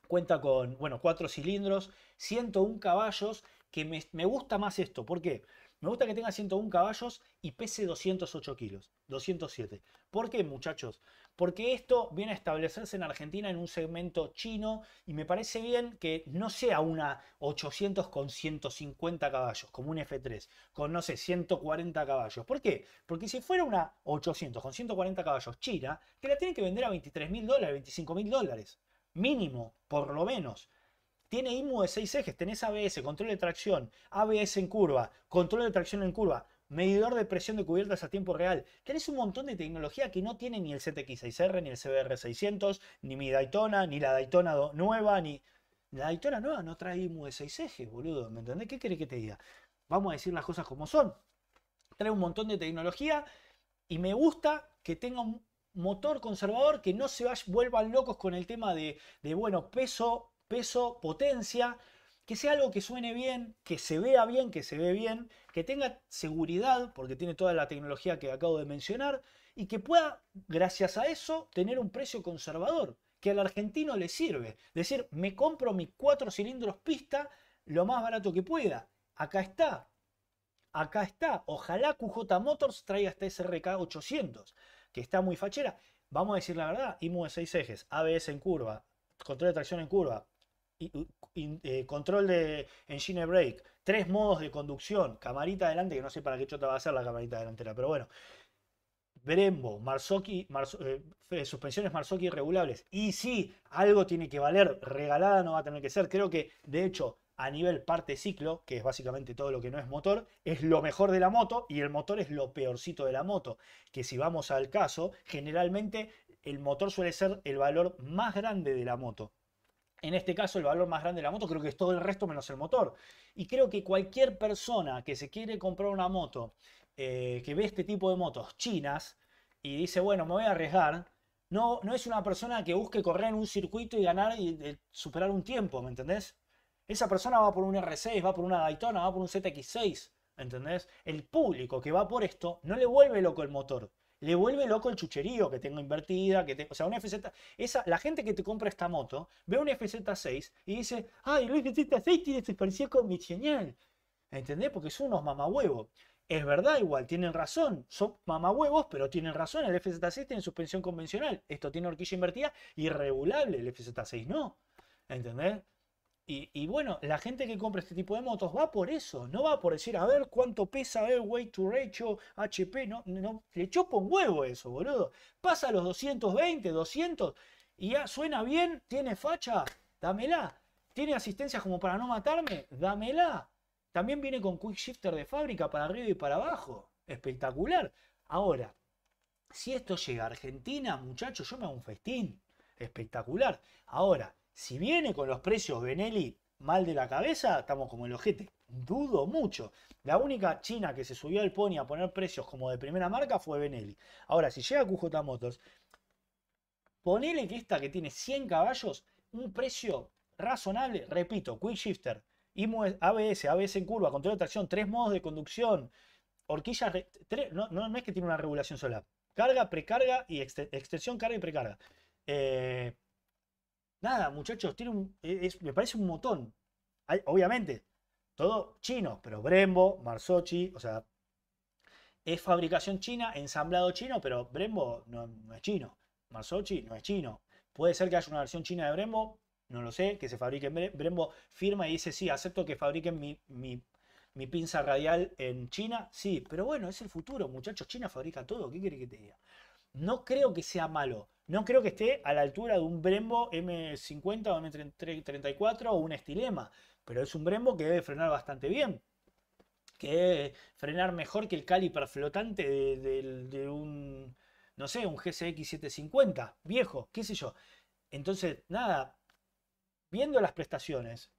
cuenta con, bueno, cuatro cilindros, 101 caballos que me, gusta más esto. ¿Por qué? Me gusta que tenga 101 caballos y pese 208 kilos, 207. ¿Por qué, muchachos? Porque esto viene a establecerse en Argentina en un segmento chino y me parece bien que no sea una 800 con 150 caballos, como un F3, con no sé, 140 caballos. ¿Por qué? Porque si fuera una 800 con 140 caballos china, que la tienen que vender a 23 mil dólares, 25 mil dólares, mínimo, por lo menos. Tiene IMU de seis ejes, tenés ABS, control de tracción, ABS en curva, control de tracción en curva, medidor de presión de cubiertas a tiempo real. Tenés un montón de tecnología que no tiene ni el CTX6R, ni el CBR600, ni mi Daytona, ni la Daytona nueva, ni... La Daytona nueva no trae IMU de 6 ejes, boludo, ¿me entendés? ¿Qué querés que te diga? Vamos a decir las cosas como son. Trae un montón de tecnología y me gusta que tenga un motor conservador que no se vuelvan locos con el tema de, de bueno, peso, peso, potencia, que sea algo que suene bien, que se vea bien, que se ve bien, que tenga seguridad, porque tiene toda la tecnología que acabo de mencionar, y que pueda, gracias a eso, tener un precio conservador, que al argentino le sirve. Es decir, me compro mis cuatro cilindros pista lo más barato que pueda. Acá está. Acá está. Ojalá QJ Motors traiga ese SRK 800, que está muy fachera. Vamos a decir la verdad, IMU de 6 ejes, ABS en curva, control de tracción en curva, eh, control de engine brake, tres modos de conducción, camarita adelante, que no sé para qué chota va a ser la camarita delantera, pero bueno. Brembo, Marzocchi, eh, eh, suspensiones Marzocchi regulables. Y si algo tiene que valer, regalada no va a tener que ser. Creo que, de hecho, a nivel parte ciclo, que es básicamente todo lo que no es motor, es lo mejor de la moto y el motor es lo peorcito de la moto. Que si vamos al caso, generalmente el motor suele ser el valor más grande de la moto. En este caso, el valor más grande de la moto creo que es todo el resto menos el motor. Y creo que cualquier persona que se quiere comprar una moto, eh, que ve este tipo de motos chinas y dice, bueno, me voy a arriesgar, no, no es una persona que busque correr en un circuito y ganar y eh, superar un tiempo, ¿me entendés? Esa persona va por un R6, va por una Daytona, va por un ZX6, ¿me ¿entendés? El público que va por esto no le vuelve loco el motor, le vuelve loco el chucherío que tengo invertida, que tengo, o sea, una FZ, esa, la gente que te compra esta moto ve una FZ6 y dice, ay, la FZ6 tiene su parecía con genial. ¿Entendés? Porque son unos mamahuevos. Es verdad, igual, tienen razón. Son mamahuevos, pero tienen razón. El FZ6 tiene suspensión convencional. Esto tiene horquilla invertida y regulable. El FZ6 no. ¿Entendés? Y, bueno, la gente que compra este tipo de motos va por eso, no va por decir, a ver cuánto pesa el weight to ratio, HP, no, no, le chopo un huevo eso, boludo. Pasa los 220, 200 y ya suena bien, tiene facha, dámela. Tiene asistencia como para no matarme, dámela. También viene con quick shifter de fábrica para arriba y para abajo. Espectacular. Ahora, si esto llega a Argentina, muchachos, yo me hago un festín. Espectacular. Ahora, si viene con los precios Benelli mal de la cabeza, estamos como el ojete. Dudo mucho. La única china que se subió al pony a poner precios como de primera marca fue Benelli. Ahora, si llega QJ motors ponele que esta que tiene 100 caballos, un precio razonable, repito, quick shifter, ABS, ABS en curva, control de tracción, tres modos de conducción, horquillas, no, es que tiene una regulación sola, carga, precarga y extensión, carga y precarga. Eh, Nada, muchachos, tiene e, me parece un montón. obviamente, todo chino, pero Brembo, Marzocchi, o sea, es fabricación china, ensamblado chino, pero Brembo no, es chino. Marzocchi no es chino. Puede ser que haya una versión china de Brembo, no lo sé, que se fabrique en Brembo, firma y dice, sí, acepto que fabriquen mi, mi, pinza radial en China, sí, pero bueno, es el futuro, muchachos, China fabrica todo, ¿qué quiere que te diga? No creo que sea malo, no creo que esté a la altura de un Brembo M50 o M34 o un Estilema, pero es un Brembo que debe frenar bastante bien, que debe frenar mejor que el caliper flotante de, un, no sé, un GCX 750, viejo, qué sé yo. Entonces, nada, viendo las prestaciones,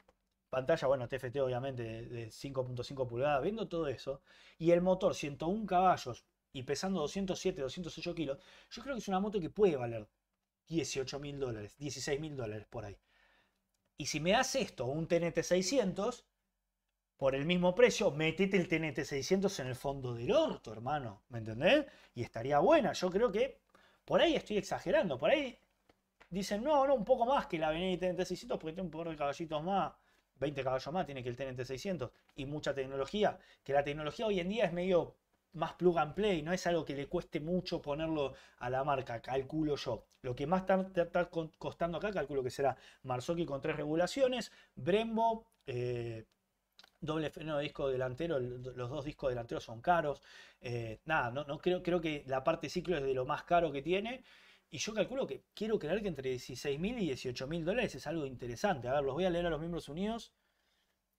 pantalla, bueno, TFT obviamente de 5.5 pulgadas, viendo todo eso, y el motor 101 caballos, y pesando 207, 208 kilos, yo creo que es una moto que puede valer 18 mil dólares, 16 mil dólares por ahí. Y si me das esto, un TNT 600, por el mismo precio, metete el TNT 600 en el fondo del orto, hermano. ¿Me entendés? Y estaría buena. Yo creo que por ahí estoy exagerando. Por ahí dicen, no, no, un poco más que la Benelli TNT 600 porque tiene un poco de caballitos más. 20 caballos más tiene que el TNT 600 y mucha tecnología. Que la tecnología hoy en día es medio más plug and play, no es algo que le cueste mucho ponerlo a la marca, calculo yo. Lo que más está, costando acá, calculo que será Marzocchi con tres regulaciones, Brembo, eh, doble freno de disco delantero, los dos discos delanteros son caros. Eh, nada, no, no, creo, creo que la parte ciclo es de lo más caro que tiene. Y yo calculo que quiero creer que entre 16.000 y 18.000 dólares es algo interesante. A ver, los voy a leer a los miembros unidos.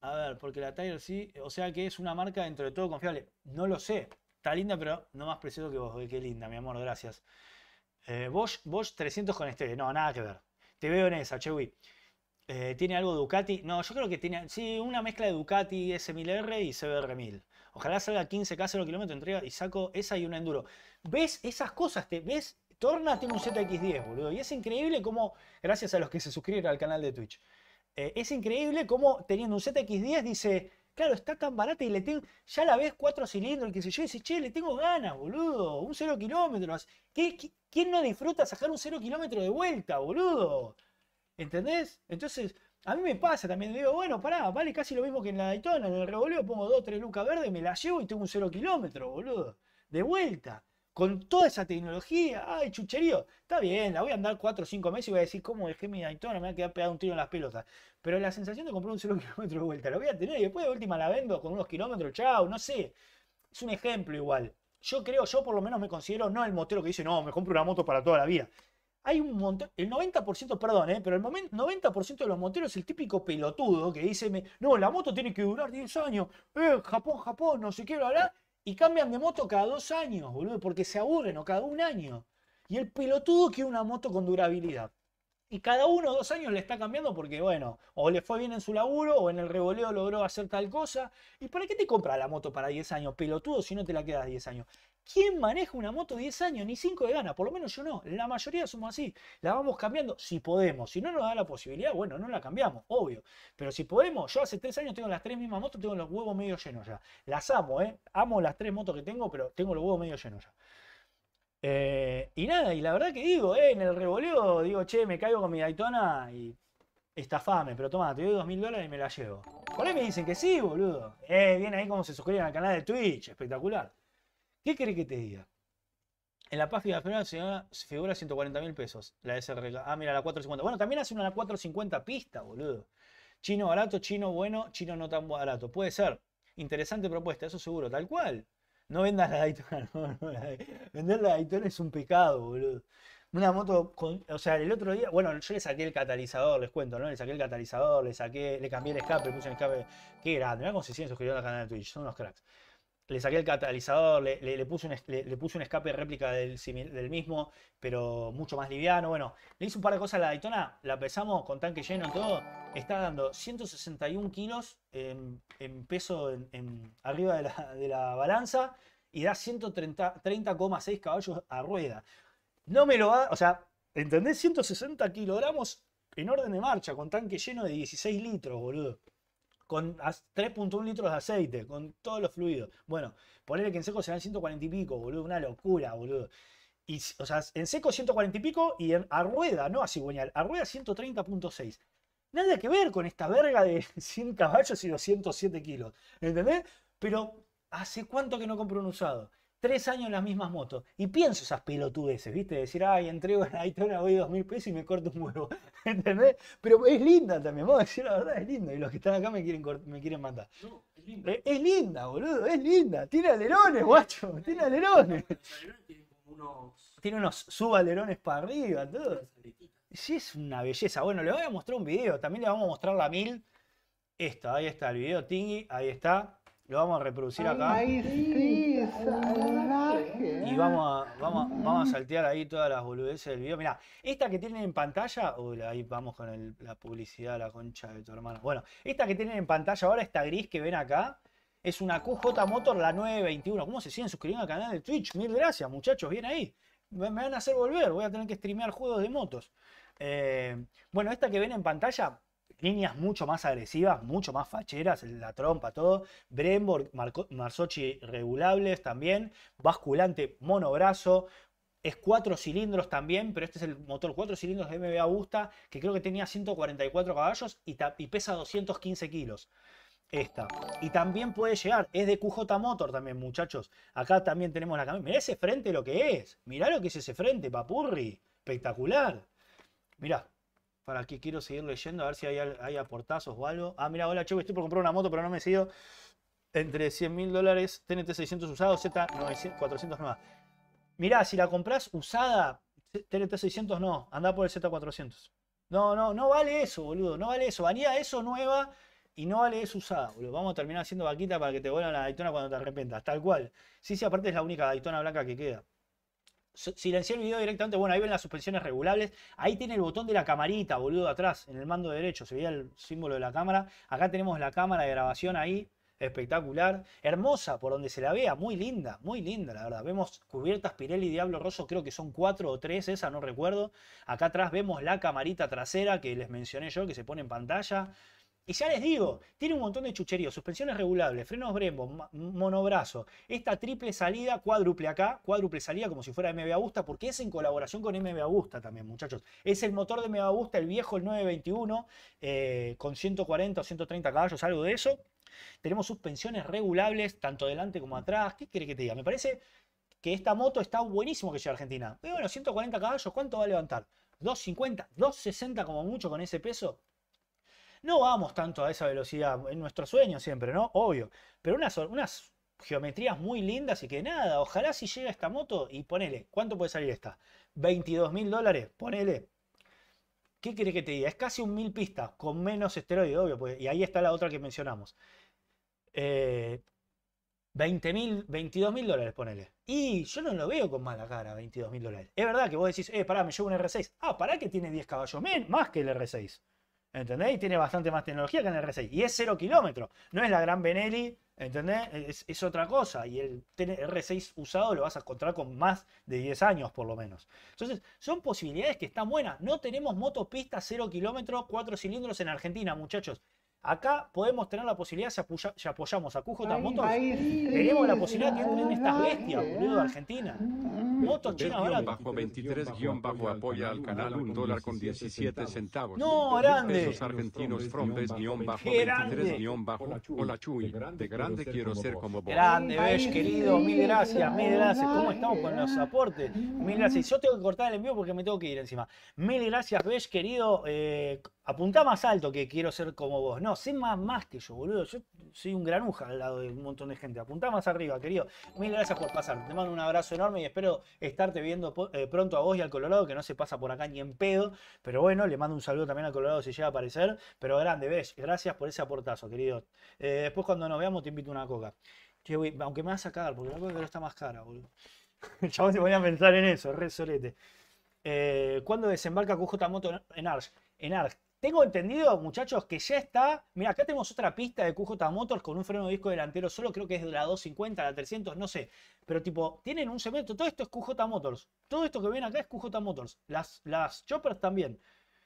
A ver, porque la Tiger sí, o sea que es una marca dentro de todo confiable. No lo sé, Está linda, pero no más precioso que vos. Qué linda, mi amor, gracias. Eh, Bosch, 300 con este. No, nada que ver. Te veo en esa, Chewy. Eh, ¿Tiene algo Ducati? No, yo creo que tiene. Sí, una mezcla de Ducati S1000R y CBR1000. Ojalá salga 15K 0 km, entrega y saco esa y una enduro. ¿Ves esas cosas? ¿Te ves? Torna tiene un ZX10, boludo. Y es increíble cómo, gracias a los que se suscriben al canal de Twitch, eh, es increíble cómo teniendo un ZX10 dice, Claro, está tan barata y le tengo. Ya la ves cuatro cilindros, que se yo, y dices, che, le tengo ganas, boludo. Un cero kilómetros, quién no disfruta sacar un cero kilómetro de vuelta, boludo? ¿Entendés? Entonces, a mí me pasa también. Digo, bueno, pará, vale casi lo mismo que en la Daytona. En el revoleo pongo dos, tres lucas verdes, me la llevo y tengo un cero kilómetro, boludo. De vuelta con toda esa tecnología, ay, chucherío, está bien, la voy a andar 4 o 5 meses y voy a decir, ¿cómo dejé mi Daytona? Me voy a quedar pegado un tiro en las pelotas. Pero la sensación de comprar un solo kilómetro de vuelta, lo voy a tener y después de última la vendo con unos kilómetros, chao, no sé. Es un ejemplo igual. Yo creo, yo por lo menos me considero no el motero que dice, no, me compro una moto para toda la vida. Hay un montón, el 90%, perdón, ¿eh? pero el 90% de los moteros es el típico pelotudo que dice, no, la moto tiene que durar 10 años, eh, Japón, Japón, no sé qué, bla, y cambian de moto cada dos años, boludo, porque se aburren o cada un año. Y el pelotudo quiere una moto con durabilidad. Y cada uno dos años le está cambiando porque, bueno, o le fue bien en su laburo o en el revoleo logró hacer tal cosa. ¿Y para qué te compra la moto para 10 años, pelotudo, si no te la quedas 10 años? ¿Quién maneja una moto 10 años? Ni 5 de gana, por lo menos yo no. La mayoría somos así. La vamos cambiando si podemos. Si no nos da la posibilidad, bueno, no la cambiamos, obvio. Pero si podemos, yo hace 3 años tengo las 3 mismas motos, tengo los huevos medio llenos ya. Las amo, ¿eh? Amo las 3 motos que tengo, pero tengo los huevos medio llenos ya. Eh, y nada, y la verdad que digo, eh, en el revoleo digo, che, me caigo con mi Daytona y estafame, pero toma, te doy 2000 dólares y me la llevo. Por ahí me dicen que sí, boludo. Eh, viene ahí como se suscriben al canal de Twitch, espectacular. ¿Qué querés que te diga? En la página de final se figura 140 mil pesos. La SRK. Ah, mira, la 450. Bueno, también hace una 450 pista, boludo. Chino barato, chino bueno, chino no tan barato. Puede ser. Interesante propuesta, eso seguro, tal cual. No vendas la Daytona. Vender la Daytona es un pecado, boludo. Una moto con. O sea, el otro día. Bueno, yo le saqué el catalizador, les cuento, ¿no? Le saqué el catalizador, le saqué. Le cambié el escape, le puse el escape. Qué grande. Mirá cómo se siguen suscribiendo al canal de Twitch. Son unos cracks le saqué el catalizador, le, le, le puse, un, le, escape réplica del, del, mismo, pero mucho más liviano. Bueno, le hice un par de cosas a la Daytona, la pesamos con tanque lleno y todo. Está dando 161 kilos en, peso en, arriba de la, balanza y da 130,6 caballos a rueda. No me lo va, o sea, ¿entendés? 160 kilogramos en orden de marcha con tanque lleno de 16 litros, boludo con 3.1 litros de aceite, con todos los fluidos. Bueno, ponerle que en seco serán 140 y pico, boludo, una locura, boludo. Y, o sea, en seco 140 y pico y en, a rueda, no a cigüeñal, a rueda 130.6. Nada que ver con esta verga de 100 caballos y 207 kilos, ¿entendés? Pero, ¿hace cuánto que no compro un usado? tres años en las mismas motos. Y pienso esas pelotudeces, ¿viste? Decir, ay, entrego en Daytona, voy dos mil pesos y me corto un huevo. ¿Entendés? Pero es linda también, vamos a decir la verdad, es linda. Y los que están acá me quieren, me quieren matar. es linda. Eh, linda, boludo, es linda. Tiene alerones, guacho, tiene alerones. Tiene unos subalerones para arriba, todo. Sí, es una belleza. Bueno, le voy a mostrar un video, también le vamos a mostrar la mil. Esto, ahí está el video, Tingy, ahí está. Lo vamos a reproducir acá. Y vamos a, vamos, vamos a saltear ahí todas las boludeces del video. mira esta que tienen en pantalla. Uy, ahí vamos con la publicidad, la concha de tu hermano. Bueno, esta que tienen en pantalla ahora, esta gris que ven acá, es una QJ Motor, la 921. ¿Cómo se siguen suscribiendo al canal de Twitch? Mil gracias, muchachos, bien ahí. Me, van a hacer volver, voy a tener que streamear juegos de motos. Eh, bueno, esta que ven en pantalla, líneas mucho más agresivas, mucho más facheras, la trompa, todo. Bremborg, Marzocchi regulables también, basculante monobrazo. Es cuatro cilindros también, pero este es el motor cuatro cilindros de MB Busta. que creo que tenía 144 caballos y, y pesa 215 kilos esta. Y también puede llegar, es de QJ Motor también, muchachos. Acá también tenemos la camioneta. Mirá ese frente lo que es. Mirá lo que es ese frente, papurri. Espectacular. Mirá para que quiero seguir leyendo, a ver si hay, aportazos o algo. Ah, mira, hola, chico, estoy por comprar una moto, pero no me he seguido. Entre 100 mil dólares, TNT 600 usado, Z 400 nueva. Mirá, si la compras usada, TNT 600 no, anda por el Z 400. No, no, no vale eso, boludo, no vale eso. Varía eso nueva y no vale eso usada, boludo. Vamos a terminar haciendo vaquita para que te vuelvan la Daytona cuando te arrepentas, tal cual. Sí, sí, aparte es la única Daytona blanca que queda silencié el video directamente. Bueno, ahí ven las suspensiones regulables. Ahí tiene el botón de la camarita, boludo, atrás, en el mando derecho. Se veía el símbolo de la cámara. Acá tenemos la cámara de grabación ahí. Espectacular, hermosa por donde se la vea, muy linda, muy linda la verdad. Vemos cubiertas Pirelli Diablo Rosso, creo que son cuatro o tres, esa no recuerdo. Acá atrás vemos la camarita trasera que les mencioné yo, que se pone en pantalla. Y ya les digo, tiene un montón de chucheríos, suspensiones regulables, frenos Brembo, monobrazo, esta triple salida, cuádruple acá, cuádruple salida como si fuera MV Agusta, porque es en colaboración con MV Agusta también, muchachos. Es el motor de MV Agusta, el viejo, el 921, eh, con 140 o 130 caballos, algo de eso. Tenemos suspensiones regulables, tanto delante como atrás. ¿Qué quiere que te diga? Me parece que esta moto está buenísimo que llegue a Argentina. Y bueno, 140 caballos, ¿cuánto va a levantar? 250, 260 como mucho con ese peso. No vamos tanto a esa velocidad, en nuestro sueño siempre, ¿no? Obvio. Pero unas, unas geometrías muy lindas y que nada, ojalá si llega esta moto y ponele, ¿cuánto puede salir esta? 22 mil dólares, ponele. ¿Qué querés que te diga? Es casi un mil pistas, con menos esteroide, obvio, pues, y ahí está la otra que mencionamos. Eh, 20 mil, mil dólares, ponele. Y yo no lo veo con mala cara, 22 mil dólares. Es verdad que vos decís, eh, pará, me llevo un R6. Ah, pará que tiene 10 caballos men, más que el R6. ¿Entendés? Y tiene bastante más tecnología que en el R6. Y es 0 kilómetros. No es la gran Benelli, ¿entendés? E-, es, otra cosa. Y el R6 usado lo vas a encontrar con más de 10 años, por lo menos. Entonces, son posibilidades que están buenas. No tenemos motopista 0 kilómetros, 4 cilindros en Argentina, muchachos. Acá podemos tener la posibilidad, si, apoyamos a QJ Motos, tenemos la posibilidad de que entren estas bestias, boludo, de Argentina. Mm. Motos chinas ahora. Bajo 23 guión bajo apoya al canal un dólar con 17 centavos. No, grande. Pesos argentinos frontes guión bajo 23 guión bajo. Hola Chuy, de grande quiero ser como vos. Grande, ves, querido, mil gracias, mil gracias. ¿Cómo estamos con los aportes? Mil gracias. Yo tengo que cortar el envío porque me tengo que ir encima. Mil gracias, ves, querido. Eh, apunta más alto que quiero ser como vos. No, sé más, más que yo, boludo. Yo soy un granuja al lado de un montón de gente. apunta más arriba, querido. Mil gracias por pasar. Te mando un abrazo enorme y espero estarte viendo eh, pronto a vos y al Colorado, que no se pasa por acá ni en pedo. Pero bueno, le mando un saludo también al Colorado si llega a aparecer. Pero grande, ves. Gracias por ese aportazo, querido. Eh, después cuando nos veamos te invito una coca. aunque me vas a cagar, porque la coca está más cara, boludo. El chabón se ponía a pensar en eso, re solete. Eh, ¿Cuándo desembarca QJ Moto en Ars? En Ars. Tengo entendido, muchachos, que ya está. Mira, acá tenemos otra pista de QJ Motors con un freno de disco delantero solo, creo que es de la 250, la 300, no sé. Pero tipo, tienen un cemento. Todo esto es QJ Motors. Todo esto que ven acá es QJ Motors. Las, las choppers también.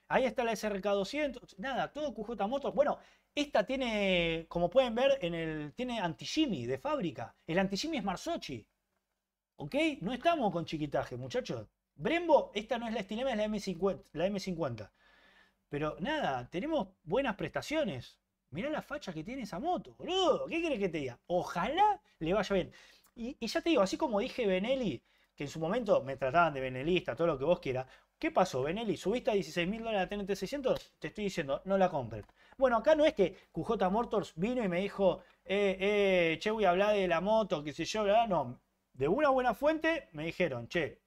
Ahí está la SRK200. Nada, todo QJ Motors. Bueno, esta tiene, como pueden ver, en el, tiene anti de fábrica. El anti es Marzocchi. ¿Ok? No estamos con chiquitaje, muchachos. Brembo, esta no es la Stilema, es la M50. La M50. Pero nada, tenemos buenas prestaciones. Mirá la facha que tiene esa moto, boludo. ¿Qué querés que te diga? Ojalá le vaya bien. Y, ya te digo, así como dije Benelli, que en su momento me trataban de Benelista, todo lo que vos quieras. ¿Qué pasó, Benelli? ¿Subiste a 16 mil dólares la TNT 600? Te estoy diciendo, no la compren. Bueno, acá no es que QJ Motors vino y me dijo, eh, eh, che, voy a hablar de la moto, qué sé yo, No, de una buena fuente me dijeron, che,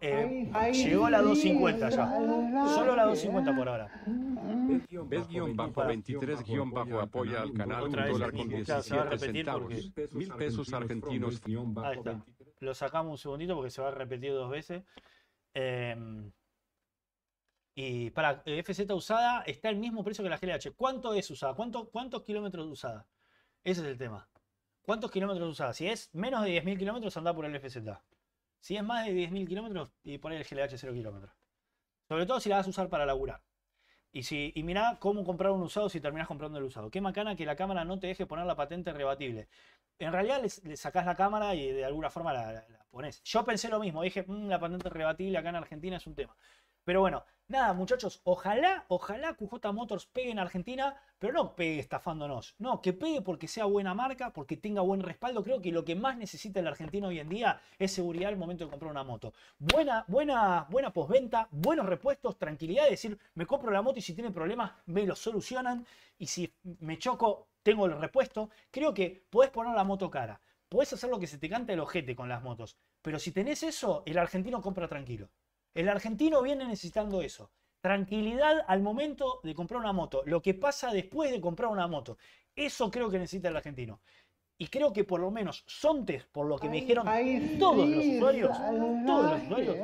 eh, llegó a la 250 ya. Solo a la 250 por ahora. 23 bajo apoya al canal un con 17 Mil pesos argentinos. Ahí Lo sacamos un segundito porque se va a repetir dos veces. Em, y para eh, FZ usada está el mismo precio que la GLH. ¿Cuánto es usada? ¿Cuánto, ¿Cuántos kilómetros usada? Ese es el tema. ¿Cuántos kilómetros usada? Si es menos de 10.000 kilómetros, anda por el FZ. Si es más de 10.000 kilómetros, y poner el GLH 0 kilómetros. Sobre todo si la vas a usar para laburar. Y, si, y mirá cómo comprar un usado si terminas comprando el usado. Qué macana que la cámara no te deje poner la patente rebatible. En realidad le, sacas sacás la cámara y de alguna forma la, pones. Yo pensé lo mismo, dije, mm, la patente rebatible acá en Argentina es un tema. Pero bueno, Nada, muchachos, ojalá, ojalá QJ Motors pegue en Argentina, pero no pegue estafándonos. No, que pegue porque sea buena marca, porque tenga buen respaldo. Creo que lo que más necesita el argentino hoy en día es seguridad al momento de comprar una moto. Buena, buena, buena posventa, buenos repuestos, tranquilidad. de decir, me compro la moto y si tiene problemas, me lo solucionan. Y si me choco, tengo el repuesto. Creo que podés poner la moto cara. Podés hacer lo que se te canta el ojete con las motos. Pero si tenés eso, el argentino compra tranquilo. El argentino viene necesitando eso. Tranquilidad al momento de comprar una moto. Lo que pasa después de comprar una moto. Eso creo que necesita el argentino. Y creo que por lo menos Sontes, por lo que me dijeron todos los usuarios, todos los usuarios,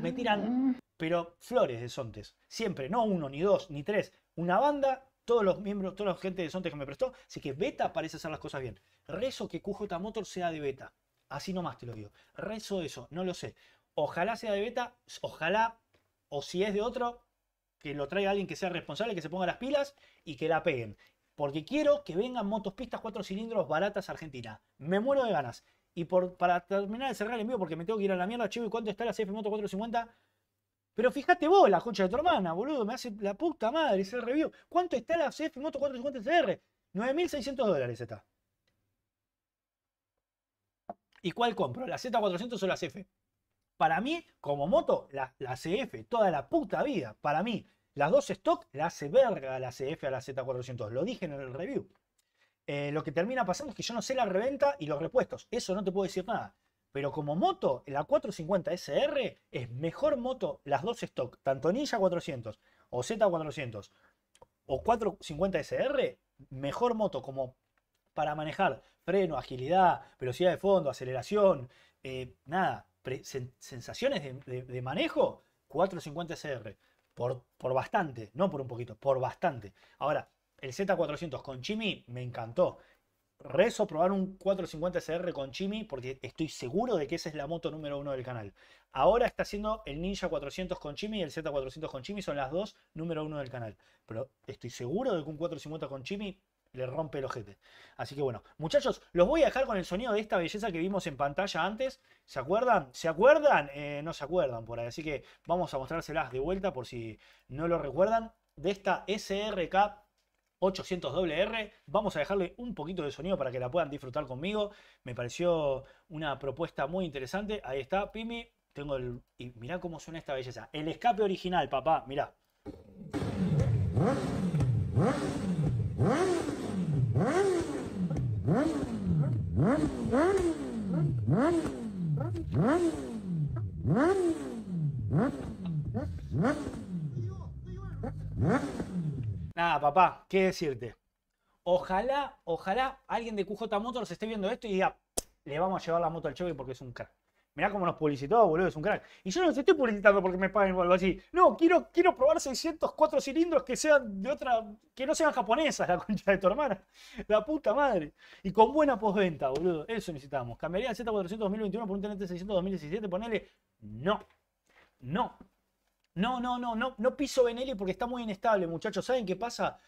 me tiran, mm. pero flores de Sontes. Siempre, no uno, ni dos, ni tres. Una banda, todos los miembros, toda la gente de Sontes que me prestó. Así que Beta parece hacer las cosas bien. Rezo que QJ Motor sea de Beta. Así nomás te lo digo. Rezo eso, no lo sé. Ojalá sea de beta, ojalá, o si es de otro, que lo traiga alguien que sea responsable, que se ponga las pilas y que la peguen. Porque quiero que vengan motospistas pistas 4 cilindros baratas a Argentina. Me muero de ganas. Y para terminar de cerrar el envío, porque me tengo que ir a la mierda, chivo, ¿y cuánto está la CF Moto 450? Pero fíjate vos, la concha de tu hermana, boludo, me hace la puta madre ese review. ¿Cuánto está la CF Moto 450 CR? 9.600 dólares está. ¿Y cuál compro? ¿La Z400 o la CF? Para mí, como moto, la, CF, toda la puta vida. Para mí, las dos stock la hace verga la CF a la Z400. Lo dije en el review. Eh, lo que termina pasando es que yo no sé la reventa y los repuestos. Eso no te puedo decir nada. Pero como moto, la 450 SR es mejor moto las dos stock, tanto Ninja 400 o Z400 o 450 SR, mejor moto como para manejar freno, agilidad, velocidad de fondo, aceleración, eh, nada, sensaciones de, manejo, 450 CR. Por, por, bastante, no por un poquito, por bastante. Ahora, el Z400 con Chimi me encantó. Rezo probar un 450 CR con Chimi porque estoy seguro de que esa es la moto número uno del canal. Ahora está haciendo el Ninja 400 con Chimi y el Z400 con Chimi, son las dos número uno del canal. Pero estoy seguro de que un 450 con Chimi le rompe el ojete. Así que bueno, muchachos, los voy a dejar con el sonido de esta belleza que vimos en pantalla antes. ¿Se acuerdan? ¿Se acuerdan? Eh, no se acuerdan por ahí. Así que vamos a mostrárselas de vuelta por si no lo recuerdan. De esta SRK 800WR. Vamos a dejarle un poquito de sonido para que la puedan disfrutar conmigo. Me pareció una propuesta muy interesante. Ahí está, Pimi. Tengo el... Y mirá cómo suena esta belleza. El escape original, papá. Mirá. ¿Eh? ¿Eh? Nada, papá, ¿qué decirte? Ojalá, ojalá alguien de QJ Motors esté viendo esto y diga, le vamos a llevar la moto al Chevy porque es un crack. Mirá cómo nos publicitó, boludo, es un crack. Y yo no te estoy publicitando porque me paguen o algo así. No, quiero, quiero probar 604 cilindros que sean de otra. que no sean japonesas, la concha de tu hermana. La puta madre. Y con buena postventa, boludo. Eso necesitamos. ¿Cambiaría el Z400 2021 por un TNT 600 2017? Ponele. No. No. No, no, no, no. No piso Benelli porque está muy inestable, muchachos. ¿Saben qué pasa?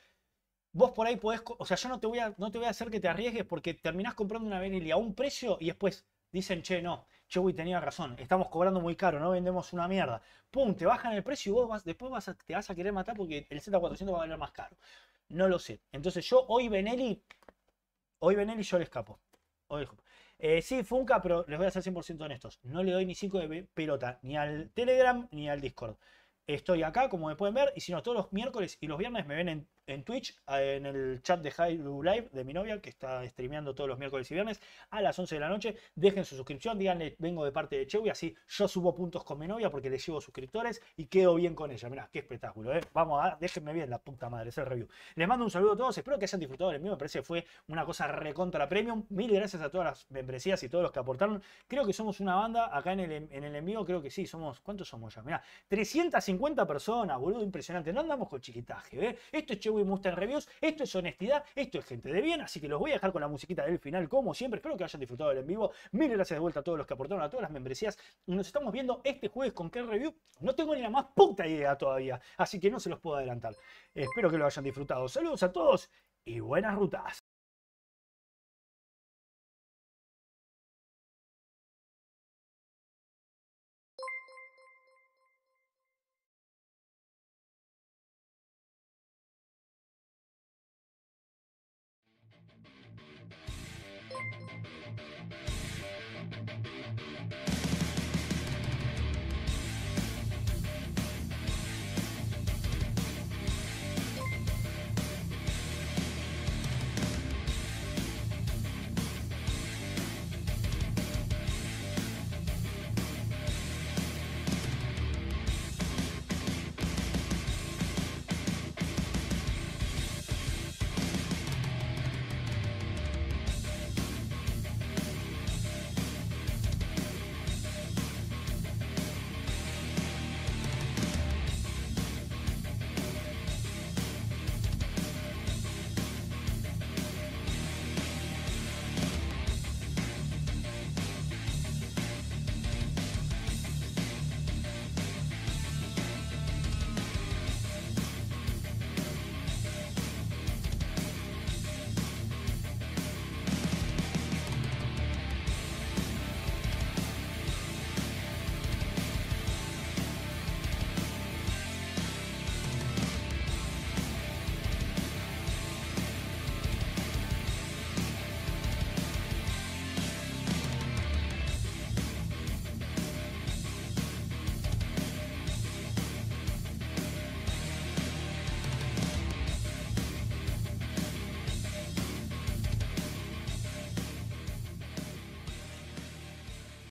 vos por ahí podés, o sea, yo no te voy a, no te voy a hacer que te arriesgues porque terminás comprando una Benelli a un precio y después dicen, che, no, Chewy tenía razón, estamos cobrando muy caro, no vendemos una mierda. Pum, te bajan el precio y vos después vas te vas a querer matar porque el Z400 va a valer más caro. No lo sé. Entonces yo hoy Benelli, hoy Benelli yo le escapo. Hoy, eh, sí, Funka, pero les voy a ser 100% honestos. No le doy ni 5 de pelota, ni al Telegram, ni al Discord. Estoy acá, como me pueden ver, y si no, todos los miércoles y los viernes me ven en en Twitch, eh, en el chat de Hyrule Live de mi novia, que está streameando todos los miércoles y viernes a las 11 de la noche. Dejen su suscripción, díganle, vengo de parte de Chewy, así yo subo puntos con mi novia porque les llevo suscriptores y quedo bien con ella. Mirá, qué espectáculo, ¿eh? Vamos a, déjenme bien la puta madre, es review. Les mando un saludo a todos, espero que hayan disfrutado del mío, me parece que fue una cosa recontra premium. Mil gracias a todas las membresías y todos los que aportaron. Creo que somos una banda acá en el, en el envío, creo que sí, somos, ¿cuántos somos ya? Mirá, 350 personas, boludo, impresionante. No andamos con chiquitaje, ¿eh? Esto es Chewy y Mustang Reviews. Esto es honestidad, esto es gente de bien, así que los voy a dejar con la musiquita del final, como siempre. Espero que hayan disfrutado del en vivo. Mil gracias de vuelta a todos los que aportaron a todas las membresías. Nos estamos viendo este jueves con qué review. No tengo ni la más puta idea todavía, así que no se los puedo adelantar. Espero que lo hayan disfrutado. Saludos a todos y buenas rutas.